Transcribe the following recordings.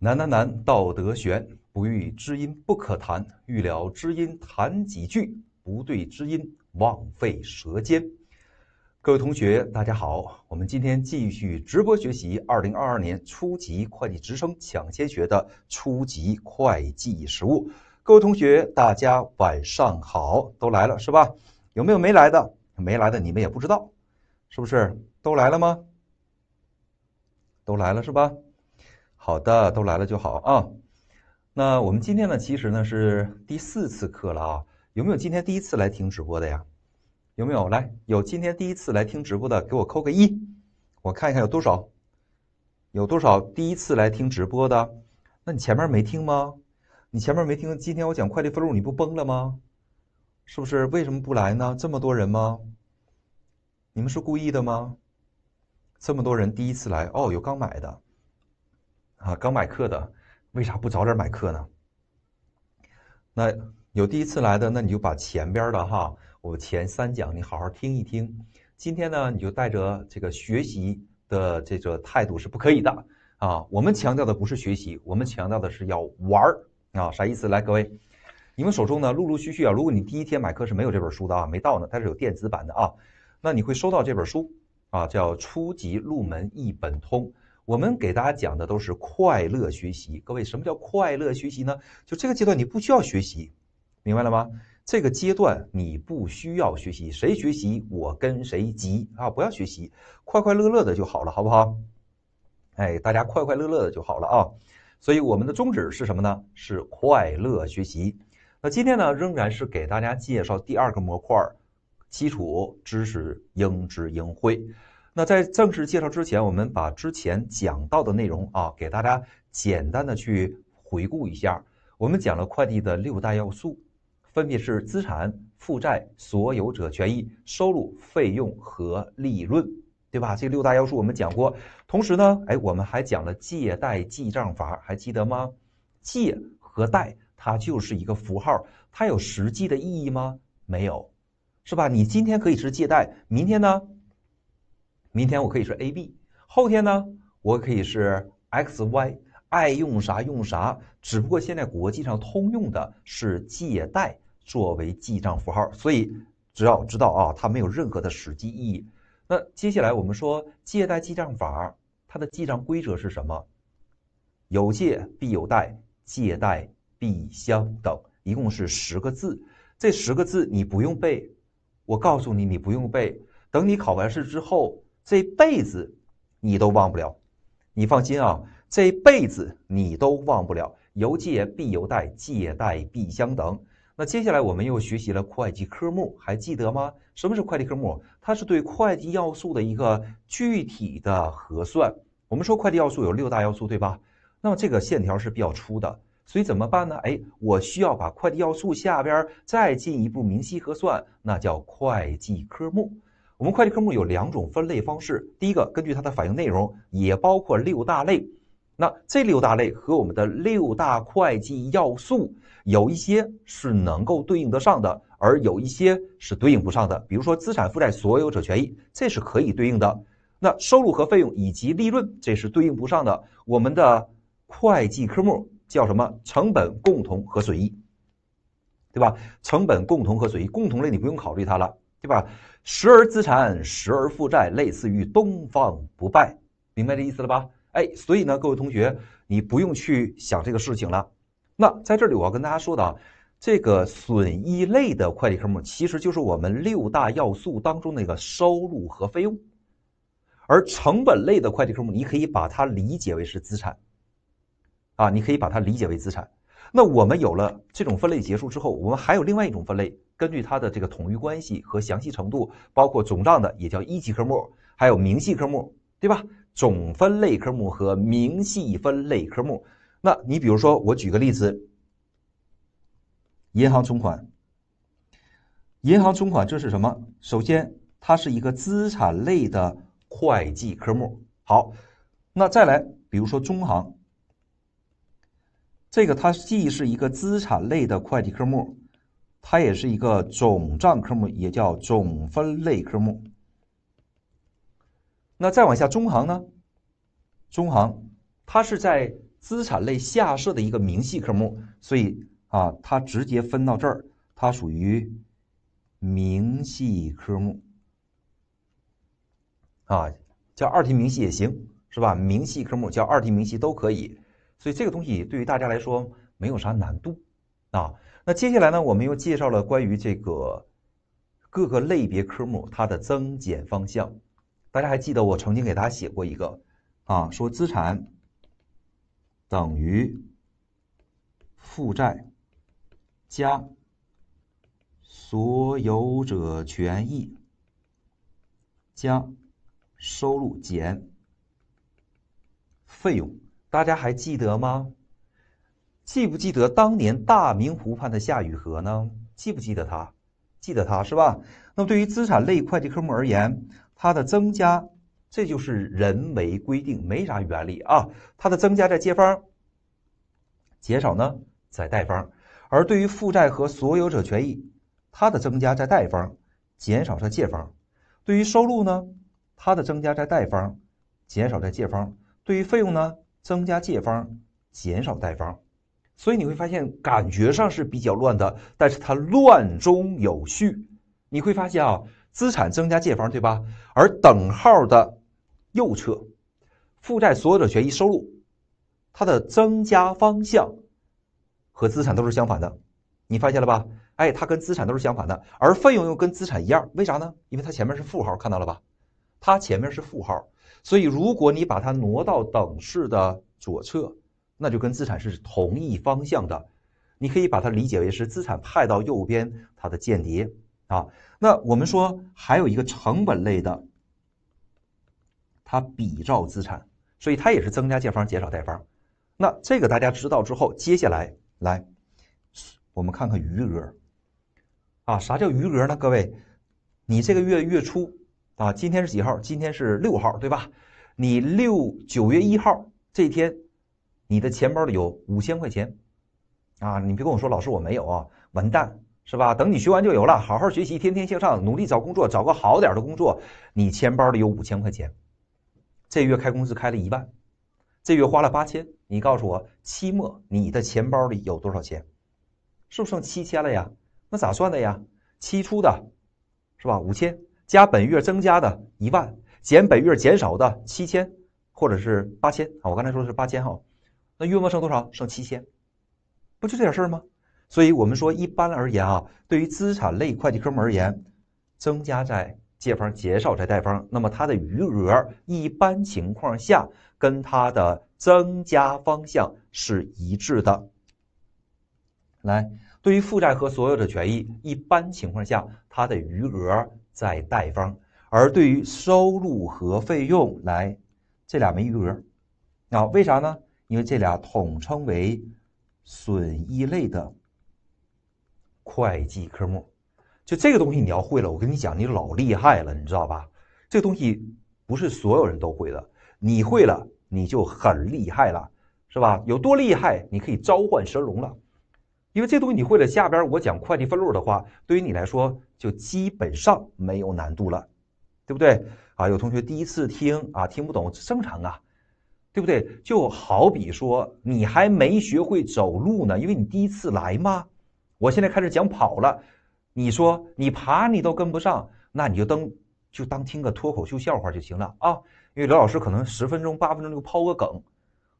难难难，道德悬；不遇知音不可弹，遇了知音弹几句；不对知音，枉费舌尖。各位同学，大家好！我们今天继续直播学习《二零二二年初级会计职称抢先学》的初级会计实务。各位同学，大家晚上好，都来了是吧？有没有没来的？没来的你们也不知道，是不是？都来了吗？都来了是吧？好的，都来了就好啊。那我们今天呢，其实呢是第四次课了啊。有没有今天第一次来听直播的呀？有没有来？有今天第一次来听直播的，给我扣个一，我看一看有多少，有多少第一次来听直播的。那你前面没听吗？你前面没听？今天我讲快递分录，你不崩了吗？是不是？为什么不来呢？这么多人吗？你们是故意的吗？这么多人第一次来，哦，有刚买的。啊，刚买课的，为啥不早点买课呢？那有第一次来的，那你就把前边的哈，我前三讲你好好听一听。今天呢，你就带着这个学习的这个态度是不可以的啊。我们强调的不是学习，我们强调的是要玩儿啊。啥意思？来，各位，你们手中呢，陆陆续续啊，如果你第一天买课是没有这本书的啊，没到呢，它是有电子版的啊。那你会收到这本书啊，叫《初级入门一本通》。我们给大家讲的都是快乐学习，各位，什么叫快乐学习呢？就这个阶段你不需要学习，明白了吗？这个阶段你不需要学习，谁学习我跟谁急啊！不要学习，快快乐乐的就好了，好不好？哎，大家快快乐乐的就好了啊！所以我们的宗旨是什么呢？是快乐学习。那今天呢，仍然是给大家介绍第二个模块，基础知识应知应会。那在正式介绍之前，我们把之前讲到的内容啊，给大家简单的去回顾一下。我们讲了快递的六大要素，分别是资产负债、所有者权益、收入、费用和利润，对吧？这六大要素我们讲过。同时呢，哎，我们还讲了借贷记账法，还记得吗？借和贷，它就是一个符号，它有实际的意义吗？没有，是吧？你今天可以是借贷，明天呢？明天我可以是 A B，后天呢我可以是 X Y，爱用啥用啥。只不过现在国际上通用的是借贷作为记账符号，所以只要知道啊，它没有任何的实际意义。那接下来我们说借贷记账法，它的记账规则是什么？有借必有贷，借贷必相等，一共是十个字。这十个字你不用背，我告诉你，你不用背。等你考完试之后。这辈子你都忘不了，你放心啊，这辈子你都忘不了。邮借必有贷，借贷必相等。那接下来我们又学习了会计科目，还记得吗？什么是会计科目？它是对会计要素的一个具体的核算。我们说会计要素有六大要素，对吧？那么这个线条是比较粗的，所以怎么办呢？哎，我需要把会计要素下边再进一步明晰核算，那叫会计科目。我们会计科目有两种分类方式，第一个根据它的反映内容，也包括六大类。那这六大类和我们的六大会计要素有一些是能够对应得上的，而有一些是对应不上的。比如说，资产负债所有者权益，这是可以对应的。那收入和费用以及利润，这是对应不上的。我们的会计科目叫什么？成本、共同和损益，对吧？成本、共同和损益，共同类你不用考虑它了。对吧？时而资产，时而负债，类似于东方不败，明白这意思了吧？哎，所以呢，各位同学，你不用去想这个事情了。那在这里，我要跟大家说的，这个损益类的会计科目，其实就是我们六大要素当中的一个收入和费用；而成本类的会计科目，你可以把它理解为是资产。啊，你可以把它理解为资产。那我们有了这种分类结束之后，我们还有另外一种分类。根据它的这个统一关系和详细程度，包括总账的也叫一级科目，还有明细科目，对吧？总分类科目和明细分类科目。那你比如说，我举个例子，银行存款。银行存款这是什么？首先，它是一个资产类的会计科目。好，那再来，比如说中行，这个它既是一个资产类的会计科目。它也是一个总账科目，也叫总分类科目。那再往下，中行呢？中行它是在资产类下设的一个明细科目，所以啊，它直接分到这儿，它属于明细科目。啊，叫二级明细也行，是吧？明细科目叫二级明细都可以。所以这个东西对于大家来说没有啥难度啊。那接下来呢？我们又介绍了关于这个各个类别科目它的增减方向。大家还记得我曾经给大家写过一个啊，说资产等于负债加所有者权益加收入减费用，大家还记得吗？记不记得当年大明湖畔的夏雨荷呢？记不记得它？记得它是吧？那么对于资产类会计科目而言，它的增加，这就是人为规定，没啥原理啊。它的增加在借方，减少呢在贷方；而对于负债和所有者权益，它的增加在贷方，减少在借方；对于收入呢，它的增加在贷方，减少在借方；对于费用呢，增加借方，减少贷方。所以你会发现，感觉上是比较乱的，但是它乱中有序。你会发现啊，资产增加借方对吧？而等号的右侧，负债、所有者权益、收入，它的增加方向和资产都是相反的。你发现了吧？哎，它跟资产都是相反的，而费用又跟资产一样，为啥呢？因为它前面是负号，看到了吧？它前面是负号，所以如果你把它挪到等式的左侧。那就跟资产是同一方向的，你可以把它理解为是资产派到右边，它的间谍啊。那我们说还有一个成本类的，它比照资产，所以它也是增加借方，减少贷方。那这个大家知道之后，接下来来，我们看看余额，啊，啥叫余额呢？各位，你这个月月初啊，今天是几号？今天是六号，对吧？你六九月一号这一天。你的钱包里有五千块钱，啊，你别跟我说老师我没有啊，完蛋，是吧？等你学完就有了，好好学习，天天向上，努力找工作，找个好点的工作，你钱包里有五千块钱。这月开工资开了一万，这月花了八千，你告诉我，期末你的钱包里有多少钱？是不是剩七千了呀？那咋算的呀？期初的，是吧？五千加本月增加的一万，减本月减少的七千，或者是八千啊？我刚才说的是八千哈。那月末剩多少？剩七千，不就这点事儿吗？所以，我们说一般而言啊，对于资产类会计科目而言，增加在借方，减少在贷方。那么，它的余额一般情况下跟它的增加方向是一致的。来，对于负债和所有者权益，一般情况下，它的余额在贷方；而对于收入和费用来，这俩没余额。啊，为啥呢？因为这俩统称为损益类的会计科目，就这个东西你要会了，我跟你讲，你老厉害了，你知道吧？这东西不是所有人都会的，你会了，你就很厉害了，是吧？有多厉害？你可以召唤神龙了，因为这东西你会了，下边我讲会计分录的话，对于你来说就基本上没有难度了，对不对？啊，有同学第一次听啊，听不懂正常啊。对不对？就好比说，你还没学会走路呢，因为你第一次来嘛。我现在开始讲跑了，你说你爬你都跟不上，那你就登就当听个脱口秀笑话就行了啊。因为刘老师可能十分钟八分钟就抛个梗，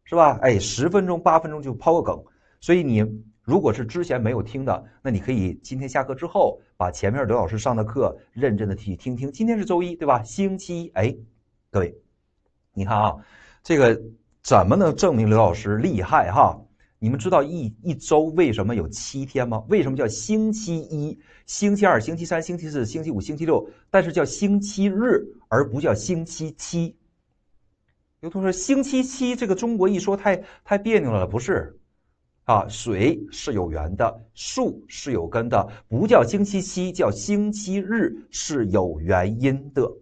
是吧？哎，十分钟八分钟就抛个梗。所以你如果是之前没有听的，那你可以今天下课之后把前面刘老师上的课认真的去听听。今天是周一，对吧？星期一，哎，各位，你看啊。这个怎么能证明刘老师厉害哈？你们知道一一周为什么有七天吗？为什么叫星期一、星期二、星期三、星期四、星期五、星期六，但是叫星期日而不叫星期七？有同学说星期七这个中国一说太太别扭了，不是？啊，水是有源的，树是有根的，不叫星期七，叫星期日是有原因的。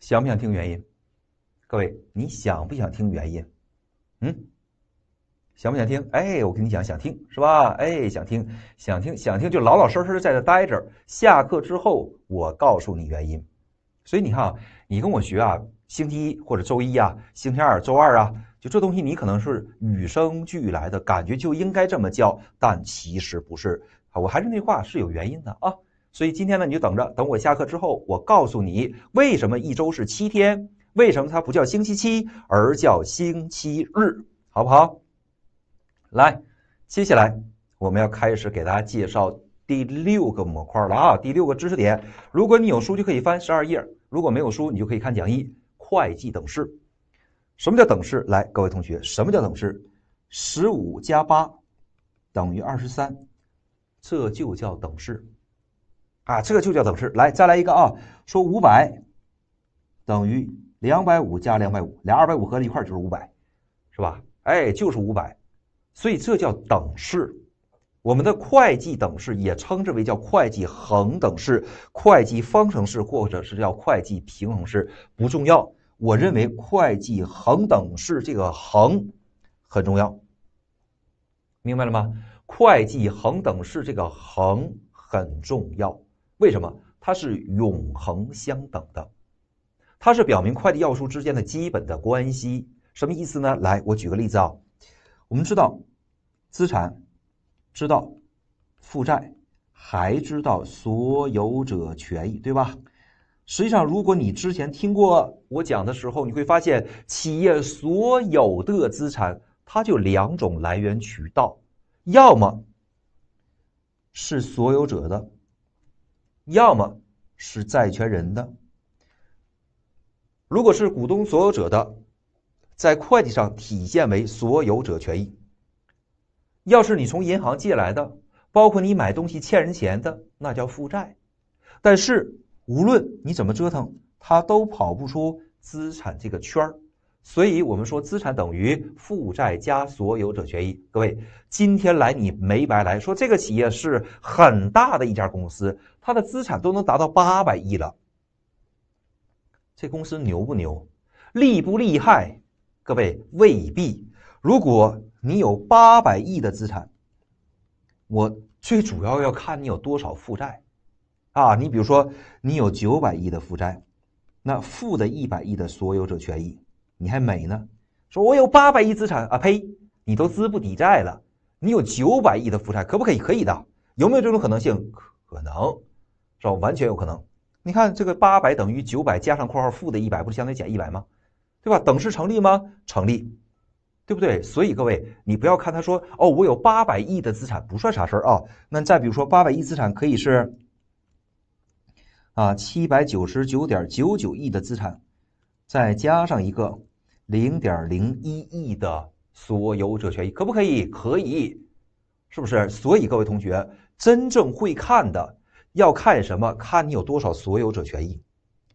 想不想听原因？各位，你想不想听原因？嗯，想不想听？哎，我跟你讲，想听是吧？哎，想听，想听，想听，就老老实实在这待着。下课之后，我告诉你原因。所以你看啊，你跟我学啊，星期一或者周一啊，星期二、周二啊，就这东西，你可能是与生俱来的，感觉就应该这么叫，但其实不是啊。我还是那话，是有原因的啊。所以今天呢，你就等着，等我下课之后，我告诉你为什么一周是七天。为什么它不叫星期七，而叫星期日，好不好？来，接下来我们要开始给大家介绍第六个模块了啊，第六个知识点。如果你有书就可以翻十二页，如果没有书，你就可以看讲义。会计等式，什么叫等式？来，各位同学，什么叫等式？十五加八等于二十三，这就叫等式啊，这就叫等式。来，再来一个啊，说五百等于。两百五加两百五，俩二百五合在一块儿就是五百，是吧？哎，就是五百，所以这叫等式。我们的会计等式也称之为叫会计恒等式、会计方程式，或者是叫会计平衡式。不重要，我认为会计恒等式这个“恒”很重要。明白了吗？会计恒等式这个“恒”很重要，为什么？它是永恒相等的。它是表明会计要素之间的基本的关系，什么意思呢？来，我举个例子啊，我们知道资产，知道负债，还知道所有者权益，对吧？实际上，如果你之前听过我讲的时候，你会发现企业所有的资产，它就两种来源渠道，要么是所有者的，要么是债权人的。如果是股东所有者的，在会计上体现为所有者权益。要是你从银行借来的，包括你买东西欠人钱的，那叫负债。但是无论你怎么折腾，它都跑不出资产这个圈儿。所以我们说，资产等于负债加所有者权益。各位，今天来你没白来，说这个企业是很大的一家公司，它的资产都能达到八百亿了。这公司牛不牛，厉不厉害？各位未必。如果你有八百亿的资产，我最主要要看你有多少负债。啊，你比如说你有九百亿的负债，那负的一百亿的所有者权益，你还美呢？说我有八百亿资产啊，呸！你都资不抵债了。你有九百亿的负债，可不可以？可以的，有没有这种可能性？可能，是吧？完全有可能。你看这个八百等于九百加上括号负的一百，不是相当于减一百吗？对吧？等式成立吗？成立，对不对？所以各位，你不要看他说哦，我有八百亿的资产不算啥事儿啊。那再比如说，八百亿资产可以是啊七百九十九点九九亿的资产，再加上一个零点零一亿的所有者权益，可不可以？可以，是不是？所以各位同学真正会看的。要看什么？看你有多少所有者权益。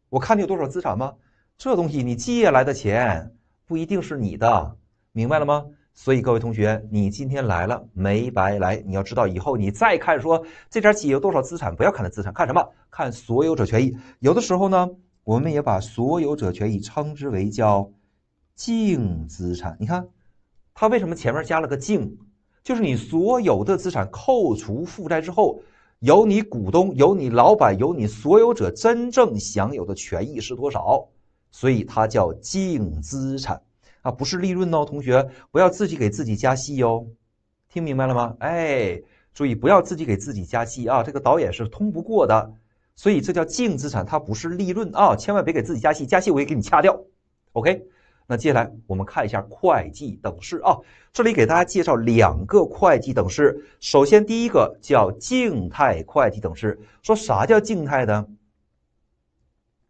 我看你有多少资产吗？这东西你借来的钱不一定是你的，明白了吗？所以各位同学，你今天来了没白来？你要知道以后你再看说这家企业有多少资产，不要看它资产，看什么？看所有者权益。有的时候呢，我们也把所有者权益称之为叫净资产。你看，它为什么前面加了个“净”？就是你所有的资产扣除负债之后。有你股东，有你老板，有你所有者真正享有的权益是多少？所以它叫净资产，啊，不是利润哦，同学，不要自己给自己加戏哦，听明白了吗？哎，注意不要自己给自己加戏啊，这个导演是通不过的，所以这叫净资产，它不是利润啊，千万别给自己加戏，加戏我也给你掐掉，OK。那接下来我们看一下会计等式啊，这里给大家介绍两个会计等式。首先，第一个叫静态会计等式，说啥叫静态的？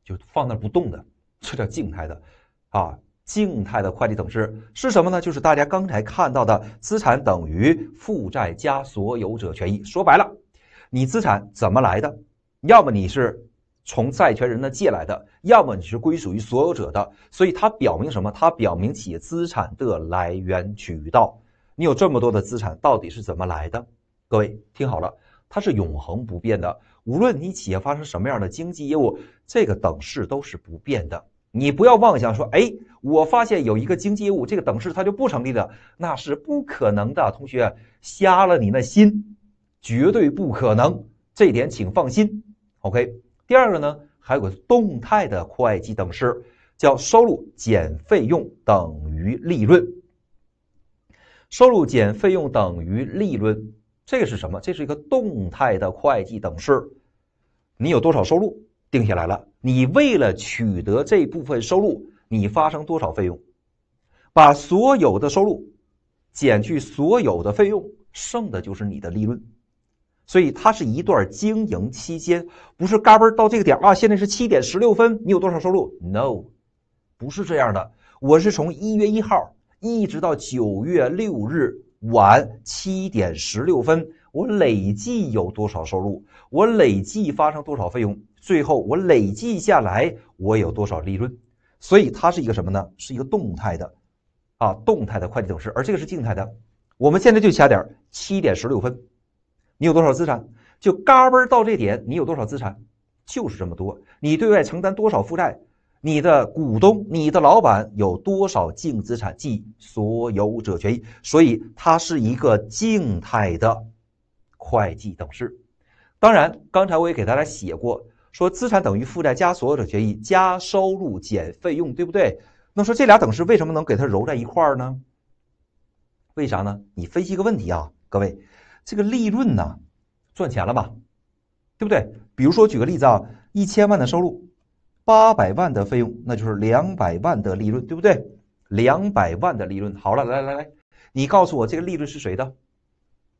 就放那不动的，这叫静态的啊。静态的会计等式是什么呢？就是大家刚才看到的资产等于负债加所有者权益。说白了，你资产怎么来的？要么你是。从债权人那借来的，要么你是归属于所有者的，所以它表明什么？它表明企业资产的来源渠道。你有这么多的资产，到底是怎么来的？各位听好了，它是永恒不变的。无论你企业发生什么样的经济业务，这个等式都是不变的。你不要妄想说，哎，我发现有一个经济业务，这个等式它就不成立了，那是不可能的。同学瞎了你那心，绝对不可能。这点请放心。OK。第二个呢，还有个动态的会计等式，叫收入减费用等于利润。收入减费用等于利润，这个是什么？这是一个动态的会计等式。你有多少收入定下来了？你为了取得这部分收入，你发生多少费用？把所有的收入减去所有的费用，剩的就是你的利润。所以它是一段经营期间，不是嘎嘣到这个点啊！现在是七点十六分，你有多少收入？No，不是这样的。我是从一月一号一直到九月六日晚七点十六分，我累计有多少收入？我累计发生多少费用？最后我累计下来我有多少利润？所以它是一个什么呢？是一个动态的，啊，动态的会计等式。而这个是静态的。我们现在就掐点，七点十六分。你有多少资产？就嘎嘣到这点，你有多少资产，就是这么多。你对外承担多少负债？你的股东、你的老板有多少净资产即所有者权益？所以它是一个静态的会计等式。当然，刚才我也给大家写过，说资产等于负债加所有者权益加收入减费用，对不对？那说这俩等式为什么能给它揉在一块儿呢？为啥呢？你分析个问题啊，各位。这个利润呢，赚钱了吧，对不对？比如说举个例子啊，一千万的收入，八百万的费用，那就是两百万的利润，对不对？两百万的利润，好了，来来来，你告诉我这个利润是谁的？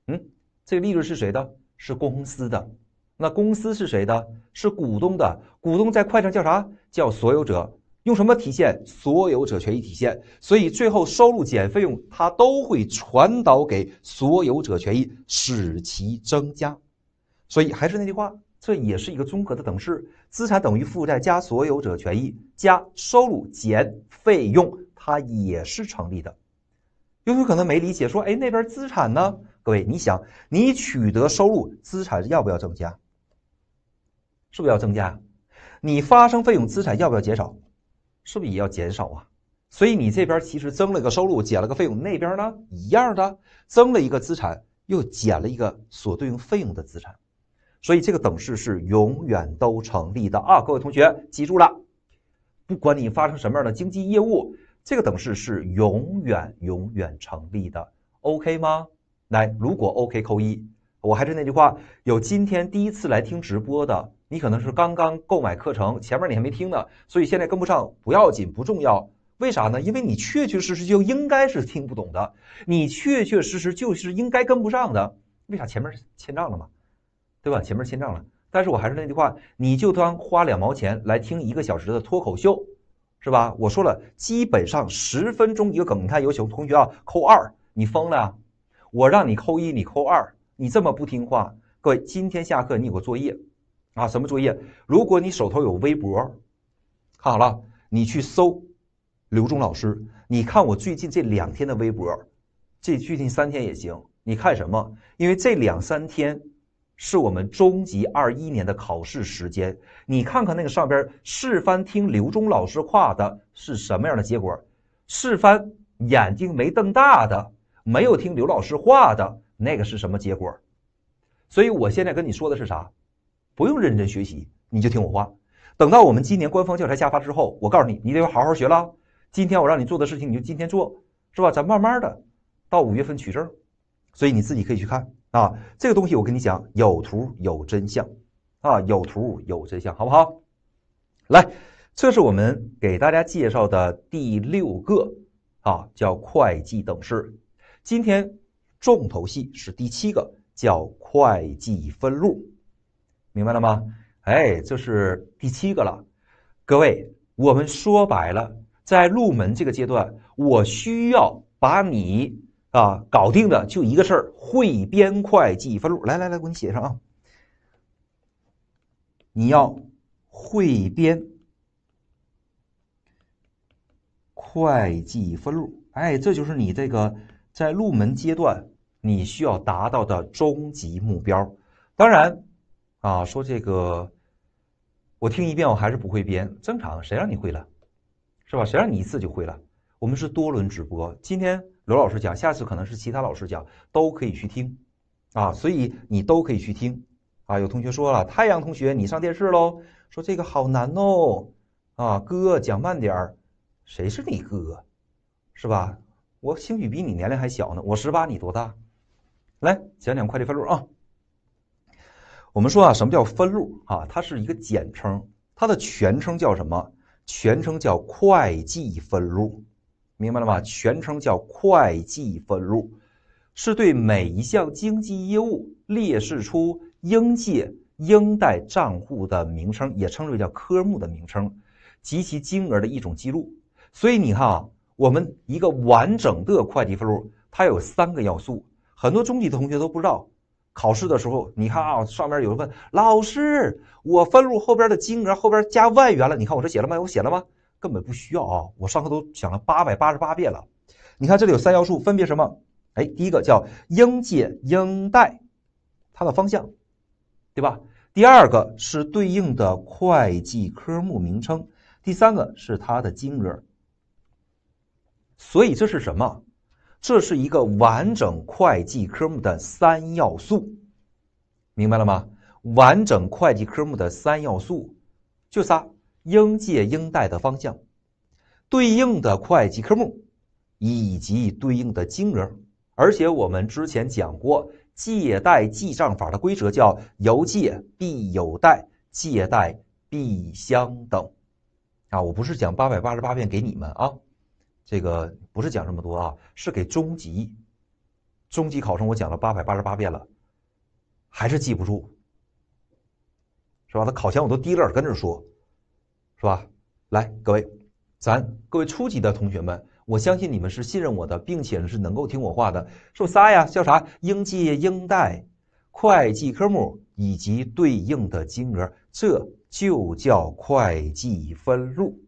嗯，这个利润是谁的？是公司的，那公司是谁的？是股东的，股东在会计上叫啥？叫所有者。用什么体现所有者权益体现？所以最后收入减费用，它都会传导给所有者权益，使其增加。所以还是那句话，这也是一个综合的等式：资产等于负债加所有者权益加收入减费用，它也是成立的。有有可能没理解？说哎，那边资产呢？各位，你想，你取得收入，资产要不要增加？是不是要增加？你发生费用，资产要不要减少？是不是也要减少啊？所以你这边其实增了个收入，减了个费用，那边呢一样的，增了一个资产，又减了一个所对应费用的资产，所以这个等式是永远都成立的啊！各位同学记住了，不管你发生什么样的经济业务，这个等式是永远永远成立的，OK 吗？来，如果 OK 扣一，我还是那句话，有今天第一次来听直播的。你可能是刚刚购买课程，前面你还没听呢，所以现在跟不上不要紧，不重要。为啥呢？因为你确确实实就应该是听不懂的，你确确实实就是应该跟不上的。为啥前面欠账了嘛？对吧？前面欠账了。但是我还是那句话，你就当花两毛钱来听一个小时的脱口秀，是吧？我说了，基本上十分钟一个梗。你看，有小同学啊，扣二，你疯了呀？我让你扣一，你扣二，你这么不听话。各位，今天下课你有个作业。啊，什么作业？如果你手头有微博，看好了，你去搜刘忠老师，你看我最近这两天的微博，这最近三天也行。你看什么？因为这两三天是我们中级二一年的考试时间，你看看那个上边示范听刘忠老师话的是什么样的结果？示范眼睛没瞪大的，没有听刘老师话的那个是什么结果？所以我现在跟你说的是啥？不用认真学习，你就听我话。等到我们今年官方教材下发之后，我告诉你，你得好好学了。今天我让你做的事情，你就今天做，是吧？咱慢慢的，到五月份取证。所以你自己可以去看啊，这个东西我跟你讲，有图有真相啊，有图有真相，好不好？来，这是我们给大家介绍的第六个啊，叫会计等式。今天重头戏是第七个，叫会计分录。明白了吗？哎，这是第七个了。各位，我们说白了，在入门这个阶段，我需要把你啊搞定的就一个事儿：汇编会计分录。来来来，我给你写上啊。你要汇编会计分录。哎，这就是你这个在入门阶段你需要达到的终极目标。当然。啊，说这个，我听一遍我还是不会编，正常，谁让你会了，是吧？谁让你一次就会了？我们是多轮直播，今天罗老师讲，下次可能是其他老师讲，都可以去听，啊，所以你都可以去听，啊，有同学说了，太阳同学你上电视喽，说这个好难哦，啊，哥讲慢点儿，谁是你哥，是吧？我兴许比你年龄还小呢，我十八，你多大？来，讲讲快递分录啊。我们说啊，什么叫分录啊？它是一个简称，它的全称叫什么？全称叫会计分录，明白了吗？全称叫会计分录，是对每一项经济业务列示出应借、应贷账户的名称，也称之为叫科目的名称及其金额的一种记录。所以你看啊，我们一个完整的会计分录，它有三个要素，很多中级的同学都不知道。考试的时候，你看啊，上面有人问老师：“我分录后边的金额后边加万元了，你看我这写了吗？我写了吗？根本不需要啊！我上课都讲了八百八十八遍了。你看这里有三要素，分别什么？哎，第一个叫应借应贷，它的方向，对吧？第二个是对应的会计科目名称，第三个是它的金额。所以这是什么？”这是一个完整会计科目的三要素，明白了吗？完整会计科目的三要素就仨：应借、应贷的方向，对应的会计科目，以及对应的金额。而且我们之前讲过，借贷记账法的规则叫“有借必有贷，借贷必相等”。啊，我不是讲八百八十八遍给你们啊。这个不是讲这么多啊，是给中级、中级考生，我讲了八百八十八遍了，还是记不住，是吧？他考前我都低着跟着说，是吧？来，各位，咱各位初级的同学们，我相信你们是信任我的，并且是能够听我话的，是不仨呀？叫啥？应届应贷会计科目以及对应的金额，这就叫会计分录。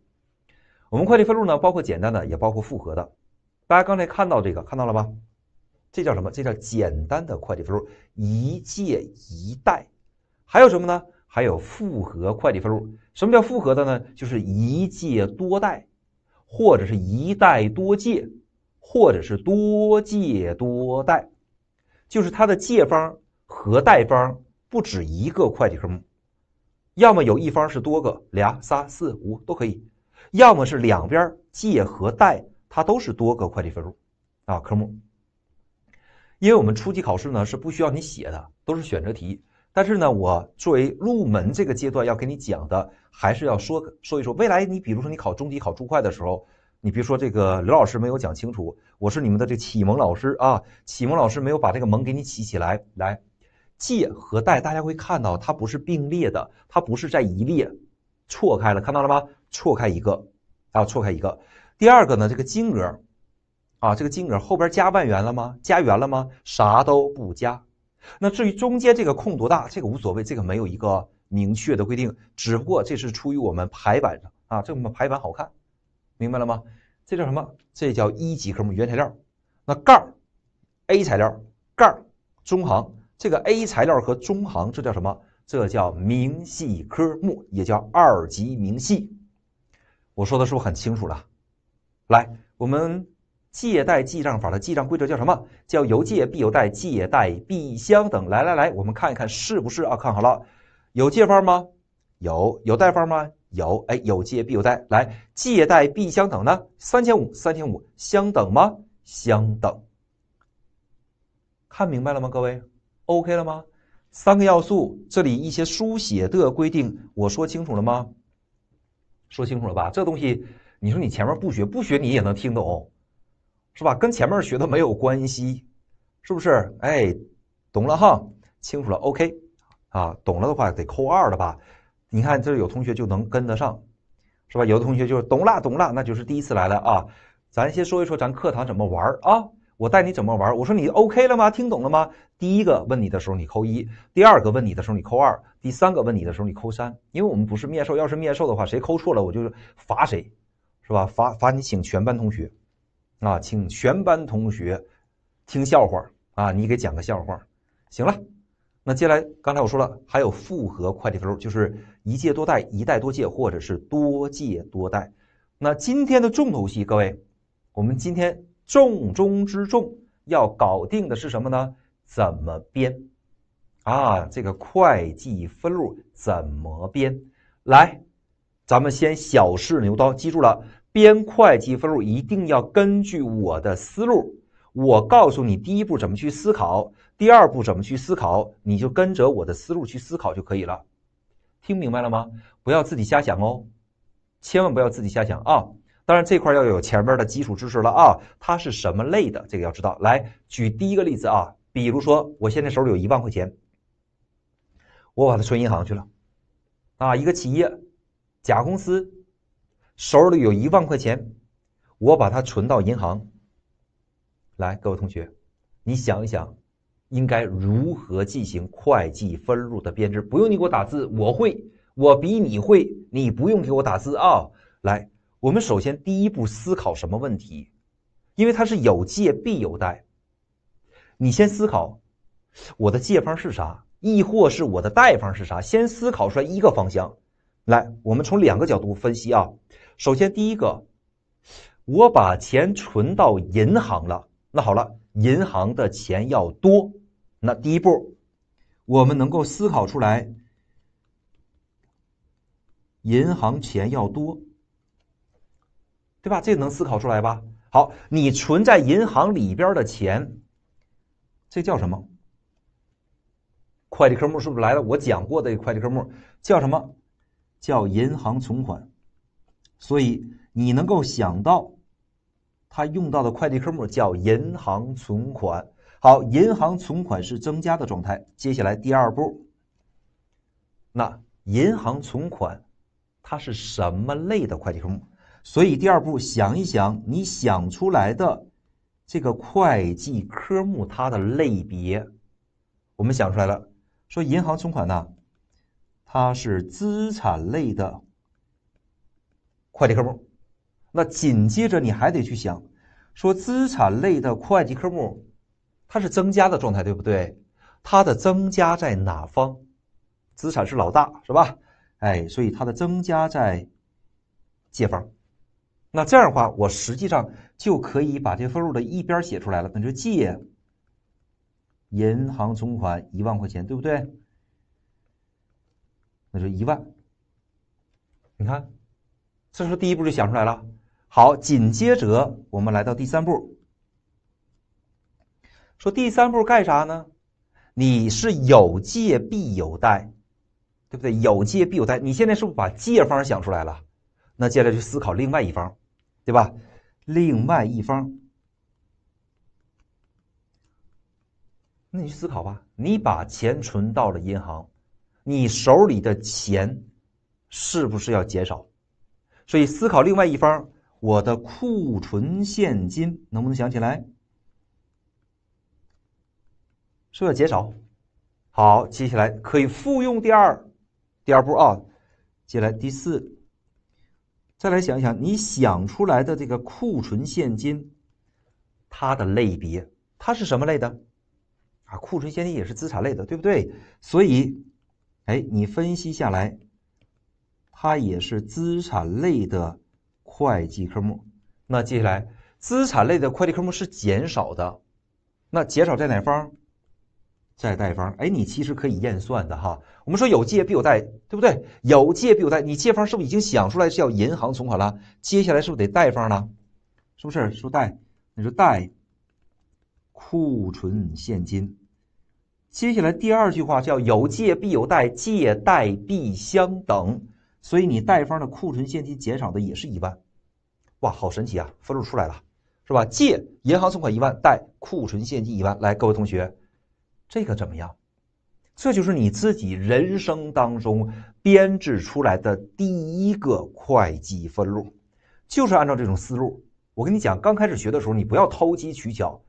我们会计分录呢，包括简单的，也包括复合的。大家刚才看到这个，看到了吧？这叫什么？这叫简单的会计分录，一借一贷。还有什么呢？还有复合会计分录。什么叫复合的呢？就是一借多贷，或者是一贷多借，或者是多借多贷。就是它的借方和贷方不止一个会计科目，要么有一方是多个，俩、仨、四、五都可以。要么是两边借和贷，它都是多个会计分录啊科目。因为我们初级考试呢是不需要你写的，都是选择题。但是呢，我作为入门这个阶段要给你讲的，还是要说说一说。未来你比如说你考中级考注会的时候，你比如说这个刘老师没有讲清楚，我是你们的这启蒙老师啊，启蒙老师没有把这个蒙给你起起来。来借和贷，大家会看到它不是并列的，它不是在一列。错开了，看到了吗？错开一个，啊，错开一个。第二个呢，这个金额，啊，这个金额后边加万元了吗？加元了吗？啥都不加。那至于中间这个空多大，这个无所谓，这个没有一个明确的规定，只不过这是出于我们排版啊，这个排版好看，明白了吗？这叫什么？这叫一级科目原材料。那盖儿，A 材料盖儿中行，这个 A 材料和中行这叫什么？这叫明细科目，也叫二级明细。我说的是不是很清楚了？来，我们借贷记账法的记账规则叫什么？叫有借必有贷，借贷必相等。来来来，我们看一看是不是啊？看好了，有借方吗？有。有贷方吗？有。哎，有借必有贷，来，借贷必相等呢？三千五，三千五，相等吗？相等。看明白了吗？各位，OK 了吗？三个要素，这里一些书写的规定，我说清楚了吗？说清楚了吧？这东西，你说你前面不学，不学你也能听懂，是吧？跟前面学的没有关系，是不是？哎，懂了哈，清楚了，OK，啊，懂了的话得扣二了吧？你看，这有同学就能跟得上，是吧？有的同学就是懂啦懂啦，那就是第一次来了啊。咱先说一说咱课堂怎么玩啊。我带你怎么玩？我说你 OK 了吗？听懂了吗？第一个问你的时候你扣一，第二个问你的时候你扣二，第三个问你的时候你扣三，因为我们不是面授，要是面授的话，谁扣错了我就罚谁，是吧？罚罚你请全班同学，啊，请全班同学听笑话啊，你给讲个笑话。行了，那接下来刚才我说了，还有复合会计分录，就是一借多贷、一贷多借或者是多借多贷。那今天的重头戏，各位，我们今天。重中之重要搞定的是什么呢？怎么编啊？这个会计分录怎么编？来，咱们先小试牛刀。记住了，编会计分录一定要根据我的思路。我告诉你，第一步怎么去思考，第二步怎么去思考，你就跟着我的思路去思考就可以了。听明白了吗？不要自己瞎想哦，千万不要自己瞎想啊！当然，这块要有前面的基础知识了啊！它是什么类的？这个要知道。来，举第一个例子啊，比如说，我现在手里有一万块钱，我把它存银行去了，啊，一个企业，甲公司手里有一万块钱，我把它存到银行。来，各位同学，你想一想，应该如何进行会计分录的编制？不用你给我打字，我会，我比你会，你不用给我打字啊！来。我们首先第一步思考什么问题？因为它是有借必有贷。你先思考我的借方是啥，亦或是我的贷方是啥？先思考出来一个方向。来，我们从两个角度分析啊。首先，第一个，我把钱存到银行了。那好了，银行的钱要多。那第一步，我们能够思考出来，银行钱要多。对吧？这能思考出来吧？好，你存在银行里边的钱，这叫什么？会计科目是不是来了？我讲过的会计科目叫什么？叫银行存款。所以你能够想到，它用到的会计科目叫银行存款。好，银行存款是增加的状态。接下来第二步，那银行存款它是什么类的会计科目？所以第二步，想一想，你想出来的这个会计科目它的类别，我们想出来了，说银行存款呢，它是资产类的会计科目。那紧接着你还得去想，说资产类的会计科目，它是增加的状态，对不对？它的增加在哪方？资产是老大，是吧？哎，所以它的增加在借方。那这样的话，我实际上就可以把这分录的一边写出来了。那就借银行存款一万块钱，对不对？那就一万。你看，这时候第一步就想出来了。好，紧接着我们来到第三步。说第三步干啥呢？你是有借必有贷，对不对？有借必有贷。你现在是不是把借方想出来了？那接着去思考另外一方。对吧？另外一方，那你去思考吧。你把钱存到了银行，你手里的钱是不是要减少？所以思考另外一方，我的库存现金能不能想起来？是不是要减少。好，接下来可以复用第二、第二步啊。接下来第四。再来想一想，你想出来的这个库存现金，它的类别，它是什么类的？啊，库存现金也是资产类的，对不对？所以，哎，你分析下来，它也是资产类的会计科目。那接下来，资产类的会计科目是减少的，那减少在哪方？在贷方，哎，你其实可以验算的哈。我们说有借必有贷，对不对？有借必有贷，你借方是不是已经想出来是要银行存款了？接下来是不是得贷方呢？是不是？是贷，你说贷库存现金。接下来第二句话叫有借必有贷，借贷必相等，所以你贷方的库存现金减少的也是一万。哇，好神奇啊！分数出来了，是吧？借银行存款一万，贷库存现金一万。来，各位同学。这个怎么样？这就是你自己人生当中编制出来的第一个会计分录，就是按照这种思路。我跟你讲，刚开始学的时候，你不要投机取巧。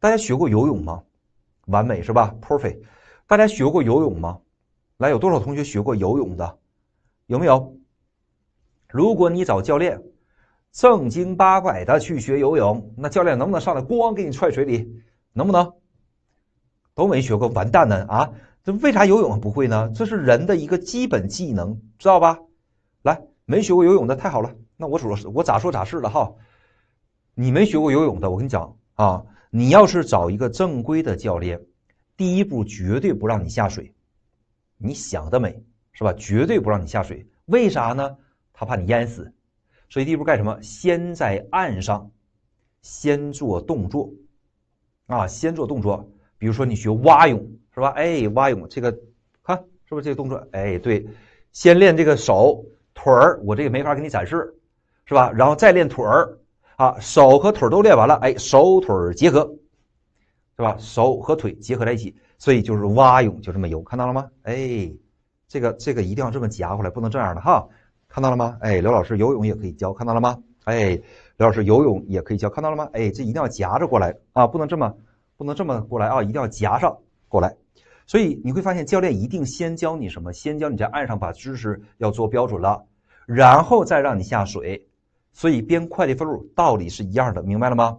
大家学过游泳吗？完美是吧？Perfect。大家学过游泳吗？来，有多少同学学过游泳的？有没有？如果你找教练正经八百的去学游泳，那教练能不能上来咣给你踹水里？能不能？都没学过，完蛋了啊！这为啥游泳不会呢？这是人的一个基本技能，知道吧？来，没学过游泳的太好了，那我说我咋说咋是了哈。你没学过游泳的，我跟你讲啊，你要是找一个正规的教练，第一步绝对不让你下水，你想的美是吧？绝对不让你下水，为啥呢？他怕你淹死，所以第一步干什么？先在岸上，先做动作，啊，先做动作。比如说你学蛙泳是吧？哎，蛙泳这个看是不是这个动作？哎，对，先练这个手腿儿，我这个没法给你展示，是吧？然后再练腿儿啊，手和腿都练完了，哎，手腿结合，是吧？手和腿结合在一起，所以就是蛙泳就这么游，看到了吗？哎，这个这个一定要这么夹过来，不能这样的哈，看到了吗？哎，刘老师游泳也可以教，看到了吗？哎，刘老师游泳也可以教，看到了吗？哎，这一定要夹着过来啊，不能这么。不能这么过来啊！一定要夹上过来，所以你会发现教练一定先教你什么？先教你在岸上把知识要做标准了，然后再让你下水。所以编会计分录道理是一样的，明白了吗？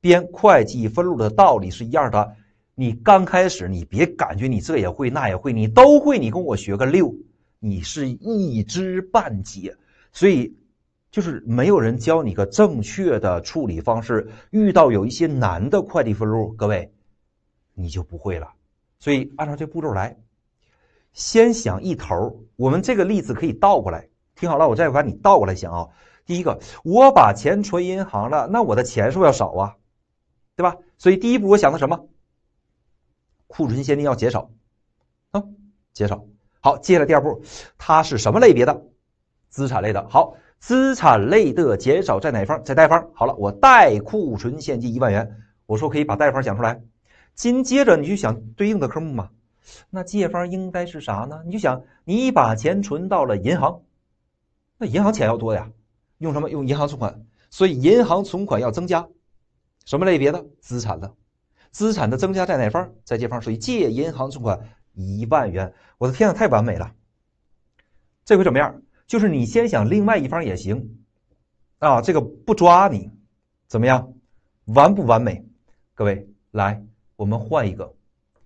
编会计分录的道理是一样的。你刚开始，你别感觉你这也会那也会，你都会，你跟我学个六，你是一知半解。所以。就是没有人教你个正确的处理方式，遇到有一些难的快递分录，各位你就不会了。所以按照这步骤来，先想一头我们这个例子可以倒过来，听好了，我再把你倒过来想啊。第一个，我把钱存银行了，那我的钱是不是要少啊？对吧？所以第一步我想的什么？库存现金要减少啊，减少。好，接下来第二步，它是什么类别的？资产类的。好。资产类的减少在哪方？在贷方。好了，我贷库存现金一万元。我说可以把贷方讲出来。紧接着你就想对应的科目嘛，那借方应该是啥呢？你就想你把钱存到了银行，那银行钱要多呀，用什么？用银行存款。所以银行存款要增加，什么类别的？资产的。资产的增加在哪方？在借方。所以借银行存款一万元。我的天呐，太完美了。这回怎么样？就是你先想另外一方也行，啊，这个不抓你怎么样完不完美？各位来，我们换一个。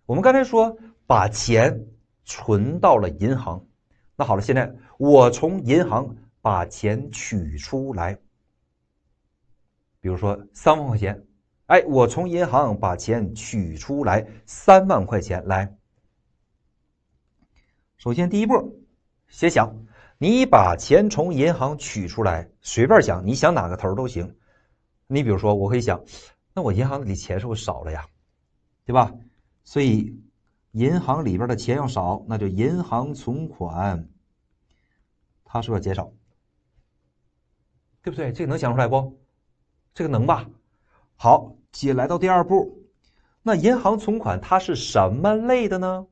我们刚才说把钱存到了银行，那好了，现在我从银行把钱取出来，比如说三万块钱，哎，我从银行把钱取出来三万块钱来。首先第一步，先想。你把钱从银行取出来，随便想，你想哪个头都行。你比如说，我可以想，那我银行里钱是不是少了呀？对吧？所以银行里边的钱要少，那就银行存款它是不是要减少？对不对？这个能想出来不？这个能吧？好，接来到第二步，那银行存款它是什么类的呢？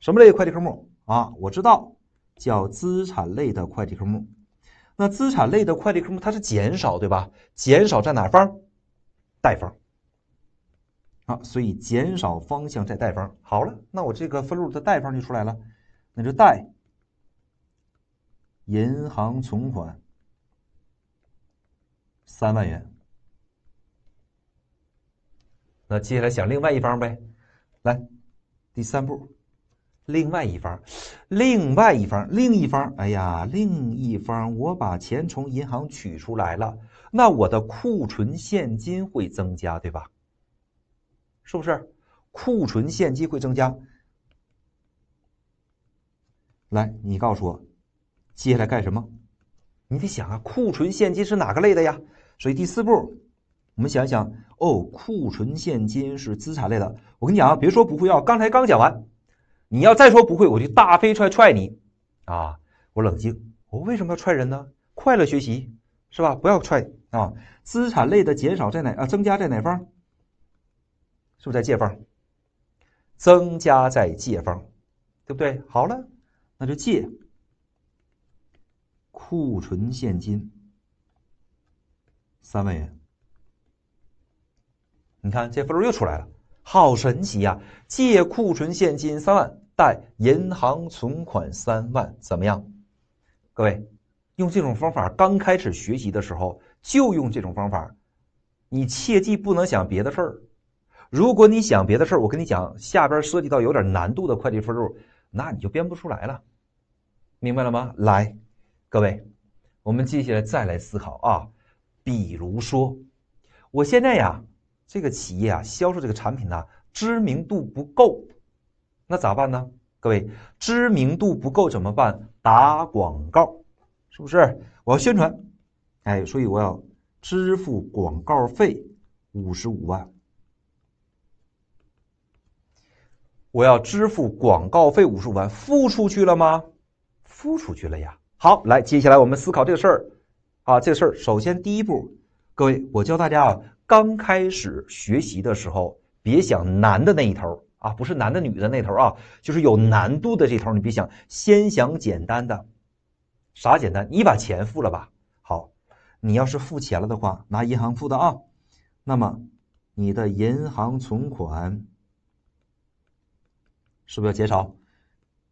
什么类的会计科目啊？我知道。叫资产类的会计科目，那资产类的会计科目它是减少，对吧？减少在哪方？贷方。啊，所以减少方向在贷方。好了，那我这个分录的贷方就出来了，那就贷银行存款三万元。那接下来想另外一方呗，来第三步。另外一方，另外一方，另一方，哎呀，另一方，我把钱从银行取出来了，那我的库存现金会增加，对吧？是不是？库存现金会增加？来，你告诉我，接下来干什么？你得想啊，库存现金是哪个类的呀？所以第四步，我们想一想，哦，库存现金是资产类的。我跟你讲啊，别说不会要，刚才刚讲完。你要再说不会，我就大飞踹踹你，啊！我冷静，我为什么要踹人呢？快乐学习是吧？不要踹啊！资产类的减少在哪啊？增加在哪方？是不是在借方？增加在借方，对不对？好了，那就借库存现金三万元。你看，这分录又出来了。好神奇呀！借库存现金三万，贷银行存款三万，怎么样？各位，用这种方法刚开始学习的时候就用这种方法，你切记不能想别的事儿。如果你想别的事儿，我跟你讲，下边涉及到有点难度的会计分录，那你就编不出来了，明白了吗？来，各位，我们接下来再来思考啊。比如说，我现在呀。这个企业啊，销售这个产品呢，知名度不够，那咋办呢？各位，知名度不够怎么办？打广告，是不是？我要宣传，哎，所以我要支付广告费五十五万。我要支付广告费五十五万，付出去了吗？付出去了呀。好，来，接下来我们思考这个事儿啊，这个事儿，首先第一步，各位，我教大家啊。刚开始学习的时候，别想难的那一头啊，不是难的、女的那头啊，就是有难度的这头。你别想，先想简单的，啥简单？你把钱付了吧。好，你要是付钱了的话，拿银行付的啊，那么你的银行存款是不是要减少？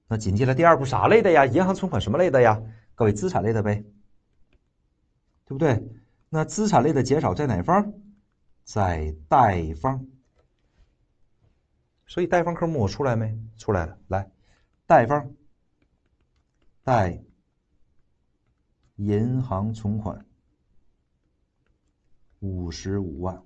那紧接着第二步啥类的呀？银行存款什么类的呀？各位资产类的呗，对不对？那资产类的减少在哪方？在贷方，所以贷方科目我出来没？出来了，来，贷方，贷银行存款五十五万。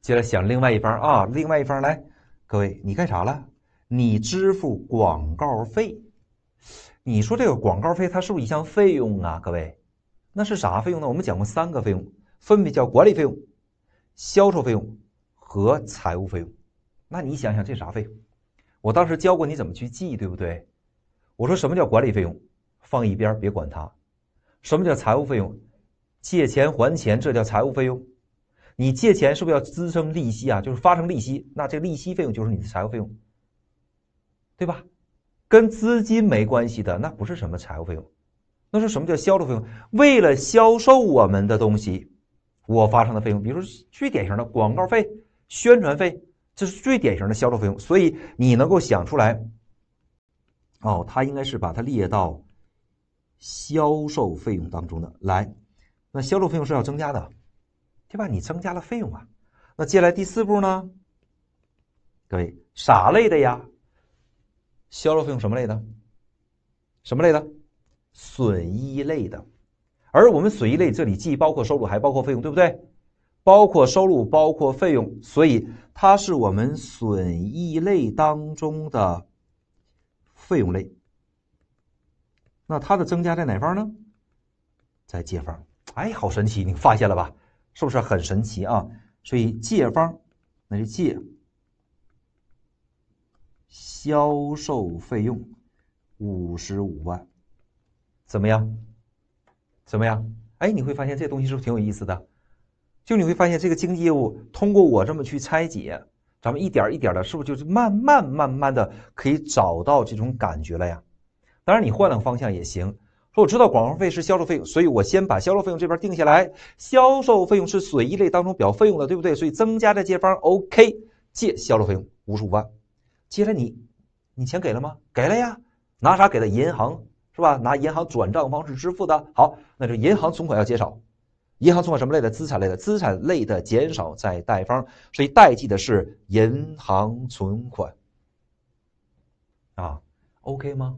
接着想另外一方啊，另外一方来，各位，你干啥了？你支付广告费，你说这个广告费它是不是一项费用啊？各位，那是啥费用呢？我们讲过三个费用。分别叫管理费用、销售费用和财务费用。那你想想这啥费用？我当时教过你怎么去记，对不对？我说什么叫管理费用，放一边儿别管它。什么叫财务费用？借钱还钱，这叫财务费用。你借钱是不是要滋生利息啊？就是发生利息，那这利息费用就是你的财务费用，对吧？跟资金没关系的，那不是什么财务费用。那说什么叫销售费用？为了销售我们的东西。我发生的费用，比如说最典型的广告费、宣传费，这是最典型的销售费用。所以你能够想出来，哦，他应该是把它列到销售费用当中的。来，那销售费用是要增加的，对吧？你增加了费用啊。那接下来第四步呢？各位，啥类的呀？销售费用什么类的？什么类的？损益类的。而我们损益类这里既包括收入，还包括费用，对不对？包括收入，包括费用，所以它是我们损益类当中的费用类。那它的增加在哪方呢？在借方。哎，好神奇，你发现了吧？是不是很神奇啊？所以借方，那就借销售费用五十五万，怎么样？怎么样？哎，你会发现这东西是不是挺有意思的？就你会发现这个经济业务通过我这么去拆解，咱们一点一点的，是不是就是慢慢慢慢的可以找到这种感觉了呀？当然，你换个方向也行。说我知道广告费是销售费用，所以我先把销售费用这边定下来。销售费用是损益类当中表费用的，对不对？所以增加的借方，OK，借销售费用五十五万。接着你，你钱给了吗？给了呀，拿啥给的银行？是吧？拿银行转账方式支付的好，那就银行存款要减少。银行存款什么类的？资产类的，资产类的减少在贷方，所以贷记的是银行存款。啊，OK 吗？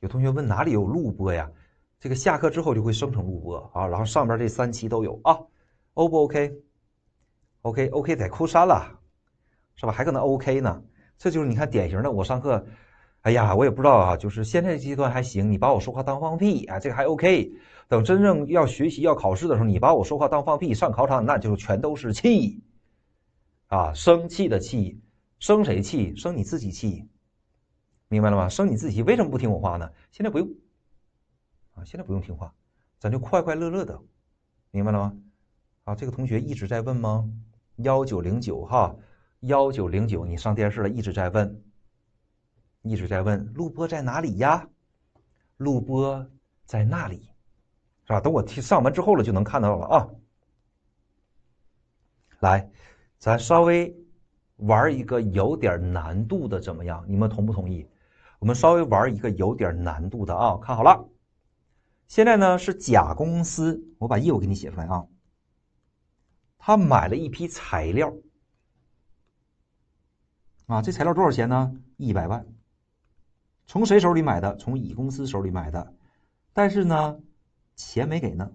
有同学问哪里有录播呀？这个下课之后就会生成录播啊，然后上边这三期都有啊，O 不 OK？OK OK 在哭删了，是吧？还可能 OK 呢？这就是你看典型的我上课。哎呀，我也不知道啊，就是现在阶段还行，你把我说话当放屁啊，这个还 OK。等真正要学习、要考试的时候，你把我说话当放屁，上考场那就全都是气，啊，生气的气，生谁气？生你自己气，明白了吗？生你自己为什么不听我话呢？现在不用，啊，现在不用听话，咱就快快乐乐的，明白了吗？啊，这个同学一直在问吗？幺九零九哈，幺九零九，你上电视了，一直在问。一直在问录播在哪里呀？录播在那里，是吧？等我上完之后了，就能看到了啊。来，咱稍微玩一个有点难度的，怎么样？你们同不同意？我们稍微玩一个有点难度的啊。看好了，现在呢是甲公司，我把业务给你写出来啊。他买了一批材料，啊，这材料多少钱呢？一百万。从谁手里买的？从乙公司手里买的，但是呢，钱没给呢，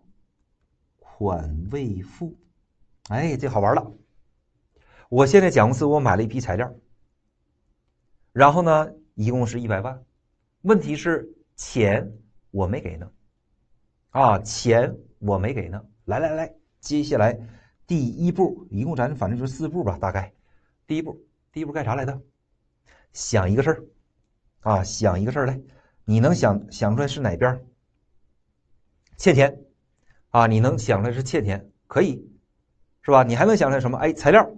款未付。哎，这好玩了！我现在甲公司，我买了一批材料，然后呢，一共是一百万，问题是钱我没给呢。啊，钱我没给呢。来来来，接下来第一步，一共咱反正就四步吧，大概第一步，第一步干啥来着？想一个事儿。啊，想一个事儿来，你能想想出来是哪边？欠钱，啊，你能想出来是欠钱，可以，是吧？你还能想出来什么？哎，材料，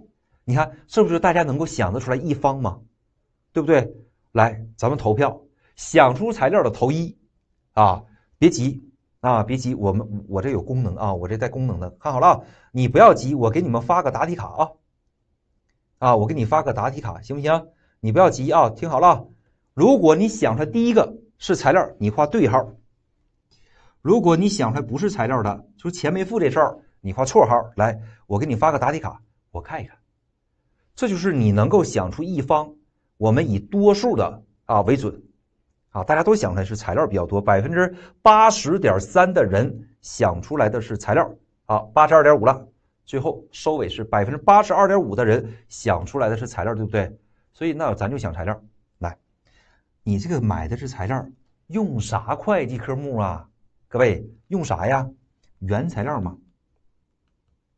你看是不是大家能够想得出来一方嘛？对不对？来，咱们投票，想出材料的投一，啊，别急啊，别急，我们我这有功能啊，我这带功能的，看好了，你不要急，我给你们发个答题卡啊，啊，我给你发个答题卡行不行？你不要急啊，听好了。如果你想出来第一个是材料，你画对号；如果你想它不是材料的，就是钱没付这事儿，你画错号。来，我给你发个答题卡，我看一看。这就是你能够想出一方，我们以多数的啊为准，啊，大家都想出来是材料比较多，百分之八十点三的人想出来的是材料，啊，八十二点五了，最后收尾是百分之八十二点五的人想出来的是材料，对不对？所以那咱就想材料。你这个买的是材料，用啥会计科目啊？各位用啥呀？原材料嘛，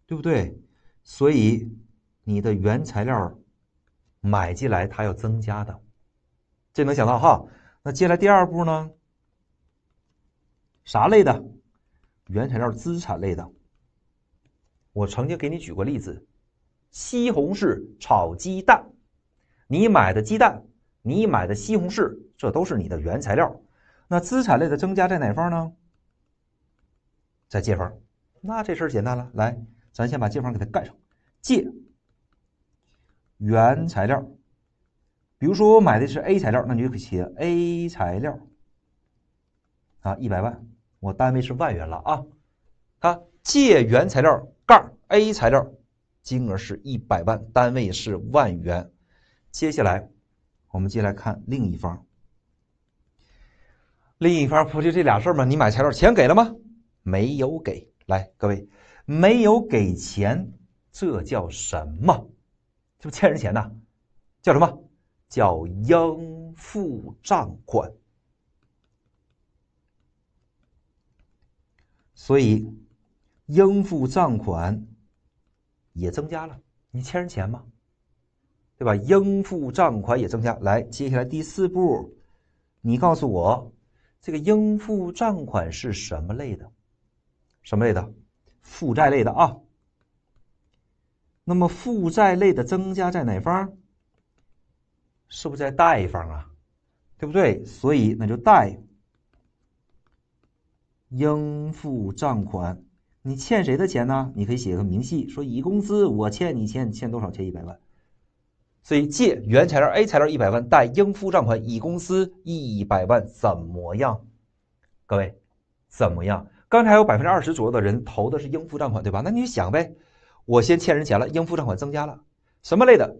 对不对？所以你的原材料买进来，它要增加的，这能想到哈。那接下来第二步呢？啥类的？原材料资产类的。我曾经给你举过例子，西红柿炒鸡蛋，你买的鸡蛋。你买的西红柿，这都是你的原材料。那资产类的增加在哪方呢？在借方。那这事儿简单了，来，咱先把借方给它盖上，借原材料。比如说我买的是 A 材料，那你就写 A 材料啊，一百万，我单位是万元了啊。看，借原材料，盖 A 材料，金额是一百万，单位是万元。接下来。我们接来看另一方，另一方不就这俩事儿吗？你买材料，钱给了吗？没有给。来，各位，没有给钱，这叫什么？这不欠人钱呢？叫什么？叫应付账款。所以，应付账款也增加了。你欠人钱吗？对吧？应付账款也增加。来，接下来第四步，你告诉我这个应付账款是什么类的？什么类的？负债类的啊。那么负债类的增加在哪方？是不是在贷方啊？对不对？所以那就贷。应付账款，你欠谁的钱呢？你可以写个明细，说乙公司我欠你钱，欠多少？欠一百万。所以借原材料 A 材料一百万，贷应付账款乙公司一百万，怎么样？各位，怎么样？刚才有百分之二十左右的人投的是应付账款，对吧？那你就想呗，我先欠人钱了，应付账款增加了，什么类的？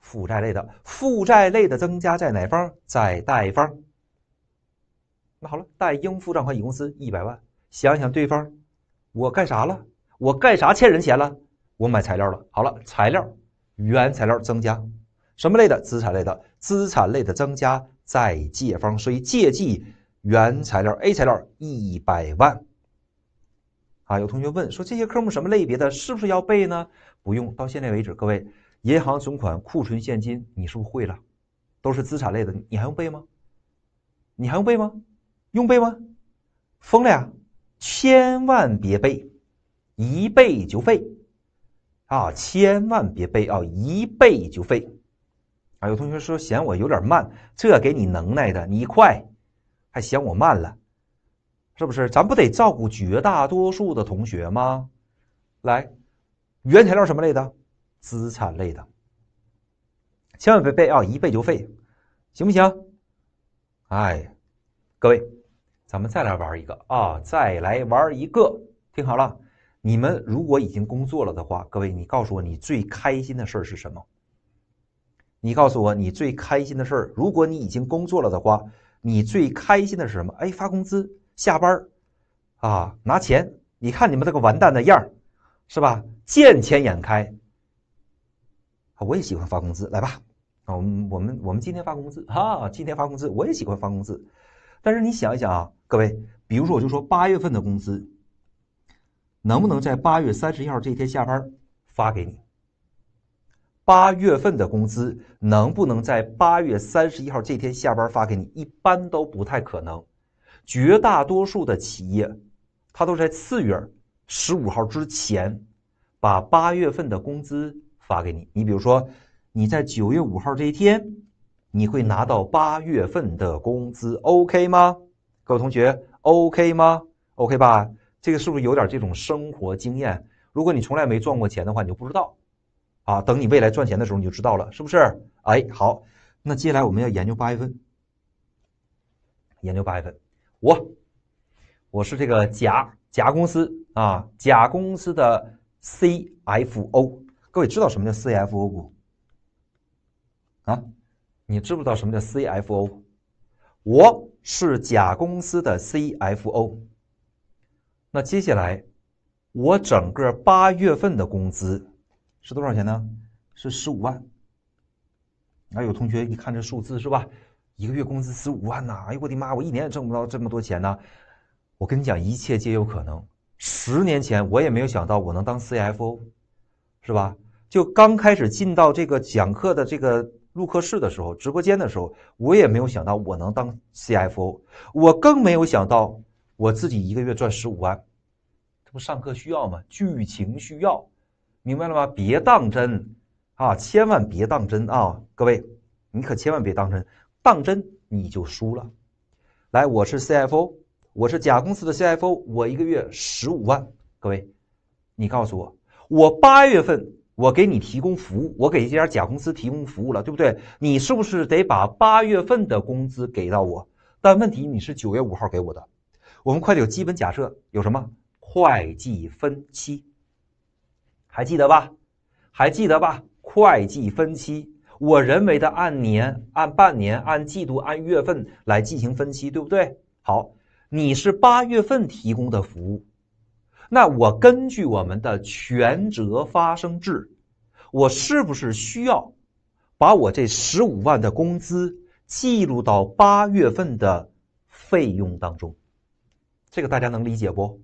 负债类的。负债类的增加在哪方？在贷方。那好了，贷应付账款乙公司一百万，想想对方，我干啥了？我干啥欠人钱了？我买材料了。好了，材料原材料增加。什么类的？资产类的，资产类的增加再借方，所以借记原材料 A 材料一百万。啊，有同学问说这些科目什么类别的？是不是要背呢？不用，到现在为止，各位银行存款、库存现金，你是不是会了？都是资产类的，你还用背吗？你还用背吗？用背吗？疯了呀！千万别背，一背就废啊！千万别背啊，一背就废。有同学说嫌我有点慢，这给你能耐的，你快，还嫌我慢了，是不是？咱不得照顾绝大多数的同学吗？来，原材料什么类的？资产类的，千万别背啊，一背就废，行不行？哎，各位，咱们再来玩一个啊，再来玩一个，听好了，你们如果已经工作了的话，各位，你告诉我你最开心的事儿是什么？你告诉我，你最开心的事儿？如果你已经工作了的话，你最开心的是什么？哎，发工资，下班儿，啊，拿钱！你看你们这个完蛋的样儿，是吧？见钱眼开。我也喜欢发工资，来吧，啊，我们我们我们今天发工资哈，今天发工资，我也喜欢发工资。但是你想一想啊，各位，比如说我就说八月份的工资，能不能在八月三十号这天下班发给你？八月份的工资能不能在八月三十一号这天下班发给你？一般都不太可能，绝大多数的企业，它都在次月十五号之前，把八月份的工资发给你。你比如说，你在九月五号这一天，你会拿到八月份的工资，OK 吗？各位同学，OK 吗？OK 吧？这个是不是有点这种生活经验？如果你从来没赚过钱的话，你就不知道。啊，等你未来赚钱的时候你就知道了，是不是？哎，好，那接下来我们要研究八月份，研究八月份。我我是这个甲甲公司啊，甲公司的 CFO，各位知道什么叫 CFO 不？啊，你知不知道什么叫 CFO？我是甲公司的 CFO，那接下来我整个八月份的工资。是多少钱呢？是十五万。那有同学一看这数字是吧？一个月工资十五万呐！哎呦我的妈！我一年也挣不到这么多钱呢。我跟你讲，一切皆有可能。十年前我也没有想到我能当 CFO，是吧？就刚开始进到这个讲课的这个录课室的时候，直播间的时候，我也没有想到我能当 CFO。我更没有想到我自己一个月赚十五万。这不上课需要吗？剧情需要。明白了吗？别当真啊，千万别当真啊！各位，你可千万别当真，当真你就输了。来，我是 CFO，我是甲公司的 CFO，我一个月十五万。各位，你告诉我，我八月份我给你提供服务，我给这家甲公司提供服务了，对不对？你是不是得把八月份的工资给到我？但问题你是九月五号给我的，我们会计基本假设有什么？会计分期。还记得吧？还记得吧？会计分期，我人为的按年、按半年、按季度、按月份来进行分期，对不对？好，你是八月份提供的服务，那我根据我们的权责发生制，我是不是需要把我这十五万的工资记录到八月份的费用当中？这个大家能理解不？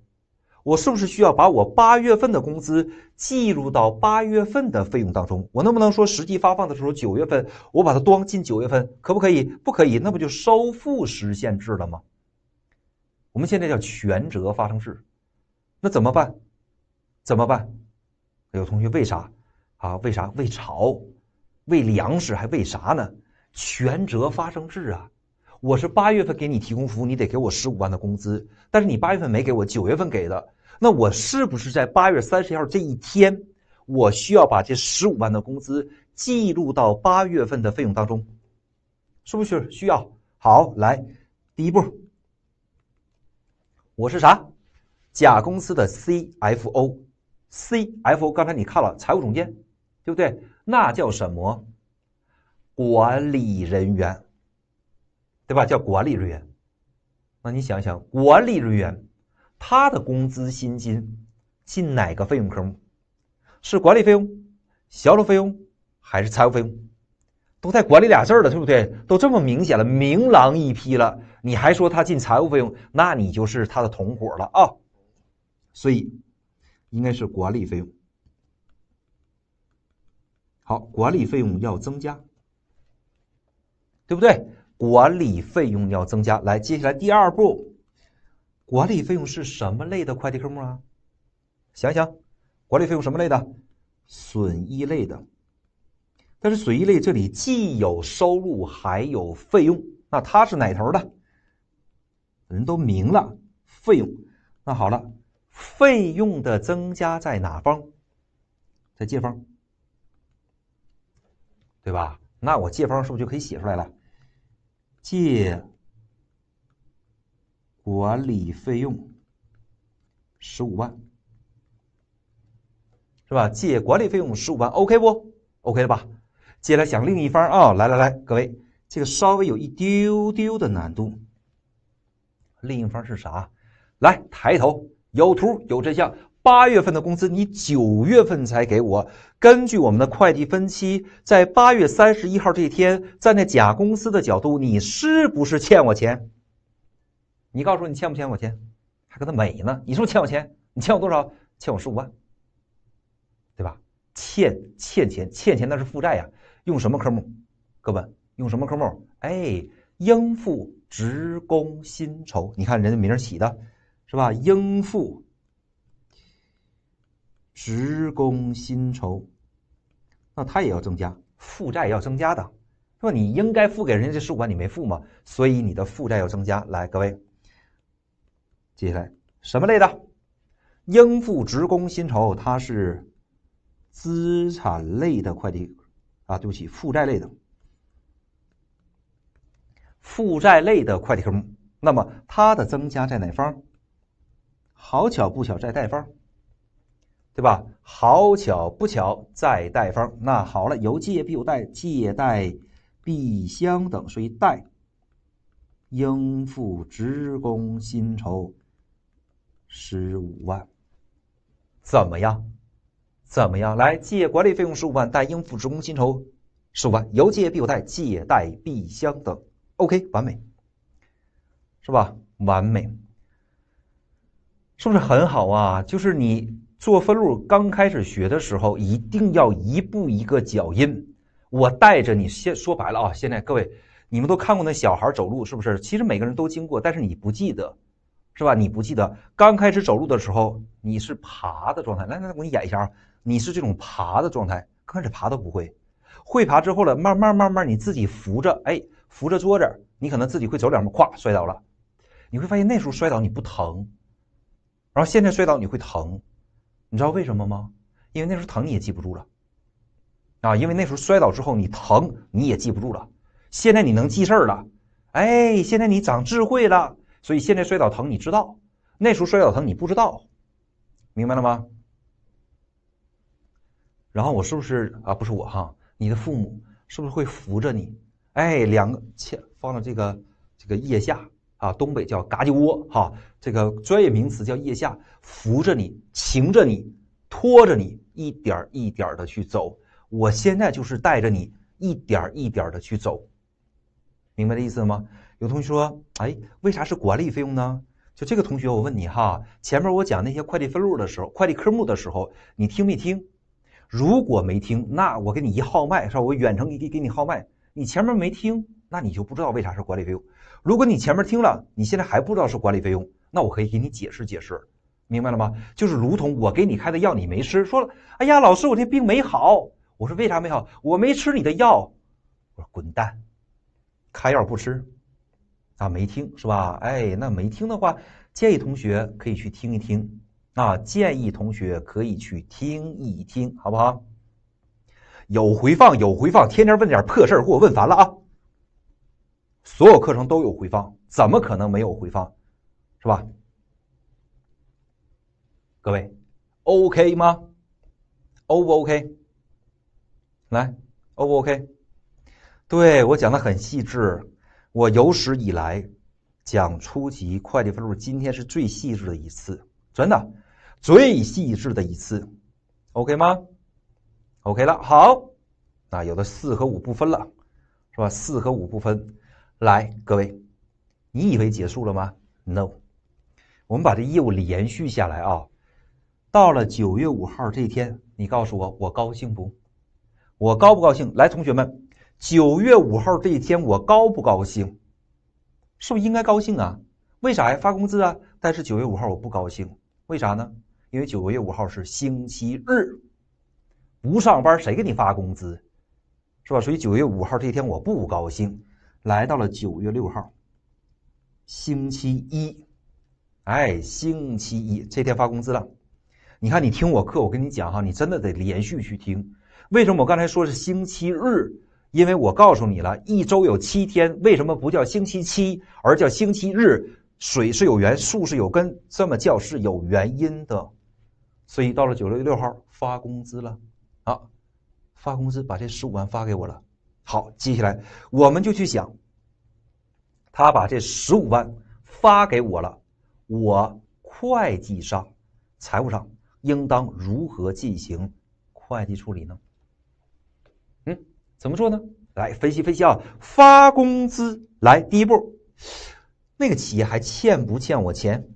我是不是需要把我八月份的工资计入到八月份的费用当中？我能不能说实际发放的时候九月份我把它装进九月份，可不可以？不可以，那不就收付实现制了吗？我们现在叫权责发生制，那怎么办？怎么办？有同学为啥啊？为啥为草为粮食还为啥呢？权责发生制啊。我是八月份给你提供服务，你得给我十五万的工资。但是你八月份没给我，九月份给的。那我是不是在八月三十号这一天，我需要把这十五万的工资记录到八月份的费用当中？是不是需要？好，来，第一步，我是啥？甲公司的 CFO，CFO，刚才你看了财务总监，对不对？那叫什么？管理人员。对吧？叫管理人员，那你想想，管理人员他的工资薪金进哪个费用科目？是管理费用、销售费用还是财务费用？都在管理俩字儿了，对不对？都这么明显了，明朗一批了，你还说他进财务费用，那你就是他的同伙了啊！所以应该是管理费用。好，管理费用要增加，对不对？管理费用要增加，来，接下来第二步，管理费用是什么类的会计科目啊？想想，管理费用什么类的？损益类的。但是损益类这里既有收入，还有费用，那它是哪头的？人都明了，费用。那好了，费用的增加在哪方？在借方，对吧？那我借方是不是就可以写出来了？借管理费用十五万，是吧？借管理费用十五万，OK 不？OK 了吧？接下来想另一方啊，来来来，各位，这个稍微有一丢丢的难度。另一方是啥？来抬头，有图有真相。八月份的工资你九月份才给我，根据我们的会计分期，在八月三十一号这一天，在那甲公司的角度，你是不是欠我钱？你告诉我你欠不欠我钱？还跟他美呢？你是不是欠我钱？你欠我多少？欠我十五万，对吧？欠欠钱，欠钱那是负债呀，用什么科目，各位，用什么科目？哎，应付职工薪酬。你看人家名起的是吧？应付。职工薪酬，那它也要增加，负债要增加的，那么你应该付给人家这十五万，你没付嘛，所以你的负债要增加。来，各位，接下来什么类的？应付职工薪酬它是资产类的会计啊，对不起，负债类的，负债类的会计科目。那么它的增加在哪方？好巧不巧，在贷方。对吧？好巧不巧，在贷方。那好了，有借必有贷，借贷必相等。所以贷应付职工薪酬十五万，怎么样？怎么样？来，借管理费用十五万，贷应付职工薪酬十五万。有借必有贷，借贷必相等。OK，完美，是吧？完美，是不是很好啊？就是你。做分路刚开始学的时候，一定要一步一个脚印。我带着你先说白了啊！现在各位，你们都看过那小孩走路是不是？其实每个人都经过，但是你不记得，是吧？你不记得刚开始走路的时候，你是爬的状态。来来，我给你演一下啊！你是这种爬的状态，刚开始爬都不会，会爬之后了，慢慢慢慢你自己扶着，哎，扶着桌子，你可能自己会走两步，咵摔倒了。你会发现那时候摔倒你不疼，然后现在摔倒你会疼。你知道为什么吗？因为那时候疼你也记不住了，啊，因为那时候摔倒之后你疼你也记不住了。现在你能记事儿了，哎，现在你长智慧了，所以现在摔倒疼你知道，那时候摔倒疼你不知道，明白了吗？然后我是不是啊？不是我哈，你的父母是不是会扶着你？哎，两个切放到这个这个腋下。啊，东北叫嘎叽窝哈，这个专业名词叫腋下，扶着你，擎着你，拖着你，一点一点的去走。我现在就是带着你，一点一点的去走，明白这意思了吗？有同学说，哎，为啥是管理费用呢？就这个同学，我问你哈，前面我讲那些快递分录的时候，快递科目的时候，你听没听？如果没听，那我给你一号麦，是吧？我远程一给给你号麦，你前面没听，那你就不知道为啥是管理费用。如果你前面听了，你现在还不知道是管理费用，那我可以给你解释解释，明白了吗？就是如同我给你开的药你没吃，说，了，哎呀，老师我这病没好，我说为啥没好？我没吃你的药，我说滚蛋，开药不吃，啊没听是吧？哎，那没听的话，建议同学可以去听一听啊，建议同学可以去听一听，好不好？有回放有回放，天天问点破事儿，给我问烦了啊！所有课程都有回放，怎么可能没有回放？是吧？各位，OK 吗？O 不 OK？来，O 不 OK？对我讲的很细致，我有史以来讲初级会计分录，今天是最细致的一次，真的，最细致的一次，OK 吗？OK 了，好，啊，有的四和五不分了，是吧？四和五不分。来，各位，你以为结束了吗？No，我们把这业务连续下来啊。到了九月五号这一天，你告诉我，我高兴不？我高不高兴？来，同学们，九月五号这一天我高不高兴？是不是应该高兴啊？为啥呀？发工资啊！但是九月五号我不高兴，为啥呢？因为九月五号是星期日，不上班，谁给你发工资？是吧？所以九月五号这一天我不高兴。来到了九月六号，星期一，哎，星期一这天发工资了。你看，你听我课，我跟你讲哈，你真的得连续去听。为什么我刚才说是星期日？因为我告诉你了，一周有七天，为什么不叫星期七，而叫星期日？水是有源，树是有根，这么叫是有原因的。所以到了九月六号发工资了，啊，发工资，把这十五万发给我了。好，接下来我们就去想，他把这十五万发给我了，我会计上、财务上应当如何进行会计处理呢？嗯，怎么做呢？来分析分析啊，发工资来，第一步，那个企业还欠不欠我钱？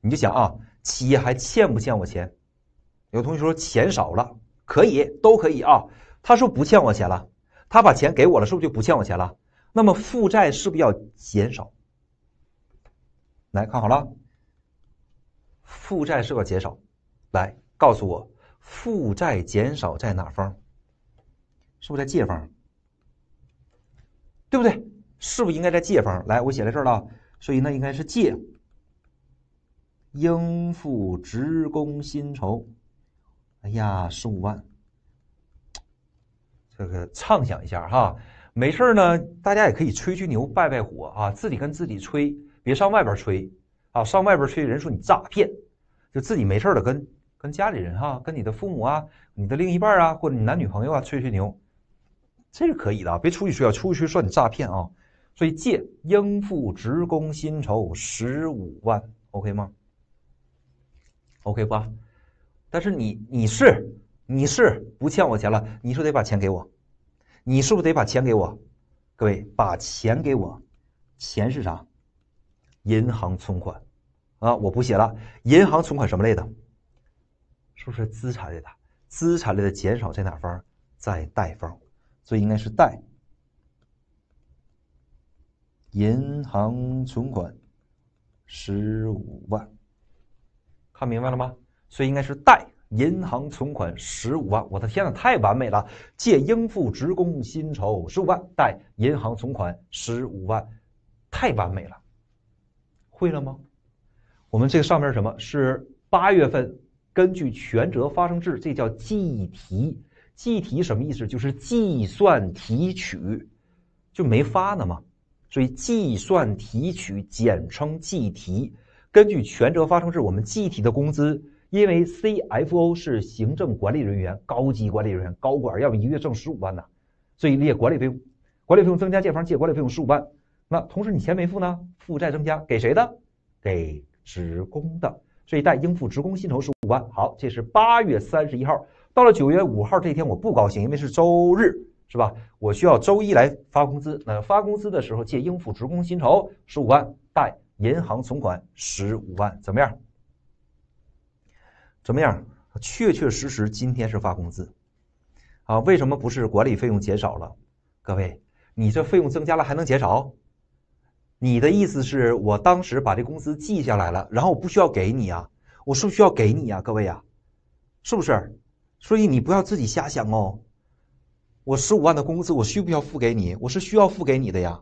你就想啊，企业还欠不欠我钱？有同学说钱少了，可以，都可以啊。他说不欠我钱了。他把钱给我了，是不是就不欠我钱了？那么负债是不是要减少？来看好了，负债是不要减少。来，告诉我，负债减少在哪方？是不是在借方？对不对？是不是应该在借方？来，我写在这了，所以那应该是借，应付职工薪酬。哎呀，十五万。这个畅想一下哈，没事呢，大家也可以吹吹牛、拜拜火啊，自己跟自己吹，别上外边吹啊，上外边吹人说你诈骗，就自己没事的了，跟跟家里人哈，跟你的父母啊、你的另一半啊或者你男女朋友啊吹吹牛，这是可以的啊，别出去吹啊，出去吹算你诈骗啊。所以借应付职工薪酬十五万，OK 吗？OK 吧，但是你你是。你是不欠我钱了？你是不是得把钱给我，你是不是得把钱给我？各位，把钱给我。钱是啥？银行存款啊，我不写了。银行存款什么类的？是不是资产类的？资产类的减少在哪方？在贷方，所以应该是贷。银行存款十五万，看明白了吗？所以应该是贷。银行存款十五万，我的天呐，太完美了！借应付职工薪酬十五万，贷银行存款十五万，太完美了。会了吗？我们这个上面是什么？是八月份根据权责发生制，这叫计提。计提什么意思？就是计算提取，就没发呢嘛。所以计算提取简称计提。根据权责发生制，我们计提的工资。因为 CFO 是行政管理人员、高级管理人员、高管，要不一月挣十五万呢，所以列管理费用。管理费用增加，借方借管理费用十五万。那同时你钱没付呢，负债增加，给谁的？给职工的，所以贷应付职工薪酬十五万。好，这是八月三十一号。到了九月五号这天，我不高兴，因为是周日，是吧？我需要周一来发工资。那发工资的时候，借应付职工薪酬十五万，贷银行存款十五万。怎么样？什么样？确确实实，今天是发工资，啊？为什么不是管理费用减少了？各位，你这费用增加了还能减少？你的意思是我当时把这工资记下来了，然后我不需要给你啊？我是不需要给你啊？各位啊，是不是？所以你不要自己瞎想哦。我十五万的工资，我需不需要付给你？我是需要付给你的呀，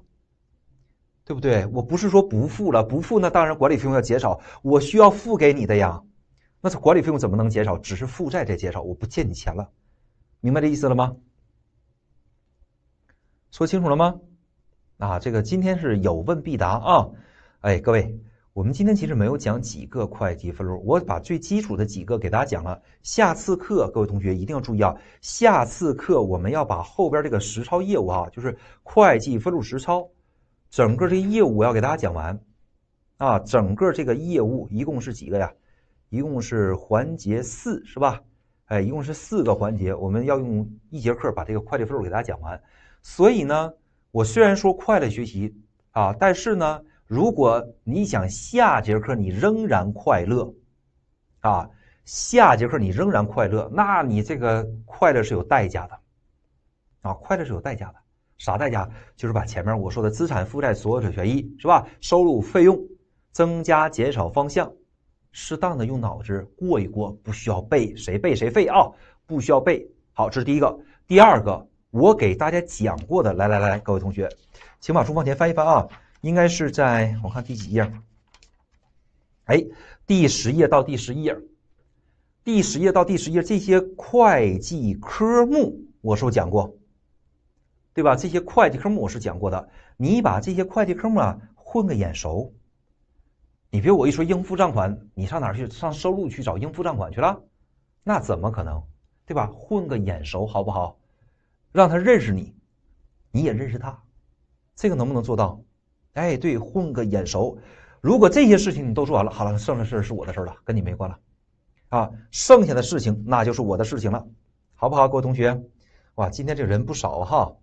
对不对？我不是说不付了，不付那当然管理费用要减少，我需要付给你的呀。那这管理费用怎么能减少？只是负债在减少，我不借你钱了，明白这意思了吗？说清楚了吗？啊，这个今天是有问必答啊！哎，各位，我们今天其实没有讲几个会计分录，我把最基础的几个给大家讲了。下次课，各位同学一定要注意啊！下次课我们要把后边这个实操业务啊，就是会计分录实操，整个这业务要给大家讲完啊！整个这个业务一共是几个呀？一共是环节四，是吧？哎，一共是四个环节，我们要用一节课把这个会计分录给大家讲完。所以呢，我虽然说快乐学习啊，但是呢，如果你想下节课你仍然快乐啊，下节课你仍然快乐，那你这个快乐是有代价的啊，快乐是有代价的。啥代价？就是把前面我说的资产负债所有者权益是吧？收入费用增加减少方向。适当的用脑子过一过，不需要背，谁背谁废啊！不需要背。好，这是第一个。第二个，我给大家讲过的，来来来，各位同学，请把书往前翻一翻啊，应该是在我看第几页？哎，第十页到第十一页，第十页到第十一页这些会计科目，我是不是讲过，对吧？这些会计科目我是讲过的，你把这些会计科目啊混个眼熟。你别我一说应付账款，你上哪去？上收入去找应付账款去了？那怎么可能？对吧？混个眼熟，好不好？让他认识你，你也认识他，这个能不能做到？哎，对，混个眼熟。如果这些事情你都做完了，好了，剩下的事是我的事了，跟你没关了啊。剩下的事情那就是我的事情了，好不好，各位同学？哇，今天这人不少哈，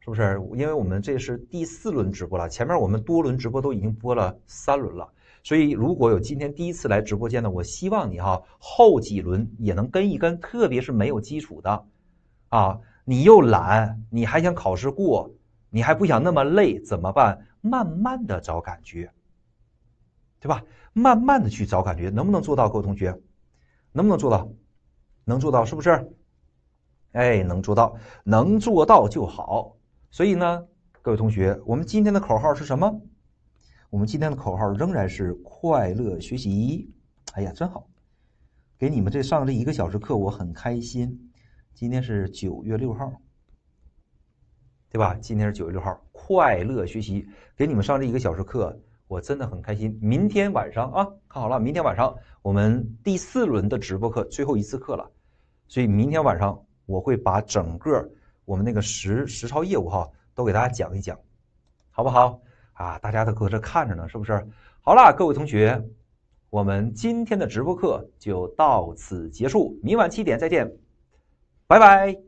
是不是？因为我们这是第四轮直播了，前面我们多轮直播都已经播了三轮了。所以，如果有今天第一次来直播间的，我希望你哈后几轮也能跟一跟，特别是没有基础的，啊，你又懒，你还想考试过，你还不想那么累，怎么办？慢慢的找感觉，对吧？慢慢的去找感觉，能不能做到，各位同学？能不能做到？能做到是不是？哎，能做到，能做到就好。所以呢，各位同学，我们今天的口号是什么？我们今天的口号仍然是快乐学习。哎呀，真好！给你们这上这一个小时课，我很开心。今天是九月六号，对吧？今天是九月六号，快乐学习，给你们上这一个小时课，我真的很开心。明天晚上啊，看好了，明天晚上我们第四轮的直播课，最后一次课了。所以明天晚上我会把整个我们那个实实操业务哈都给大家讲一讲，好不好？啊，大家都搁这看着呢，是不是？好了，各位同学，我们今天的直播课就到此结束，明晚七点再见，拜拜。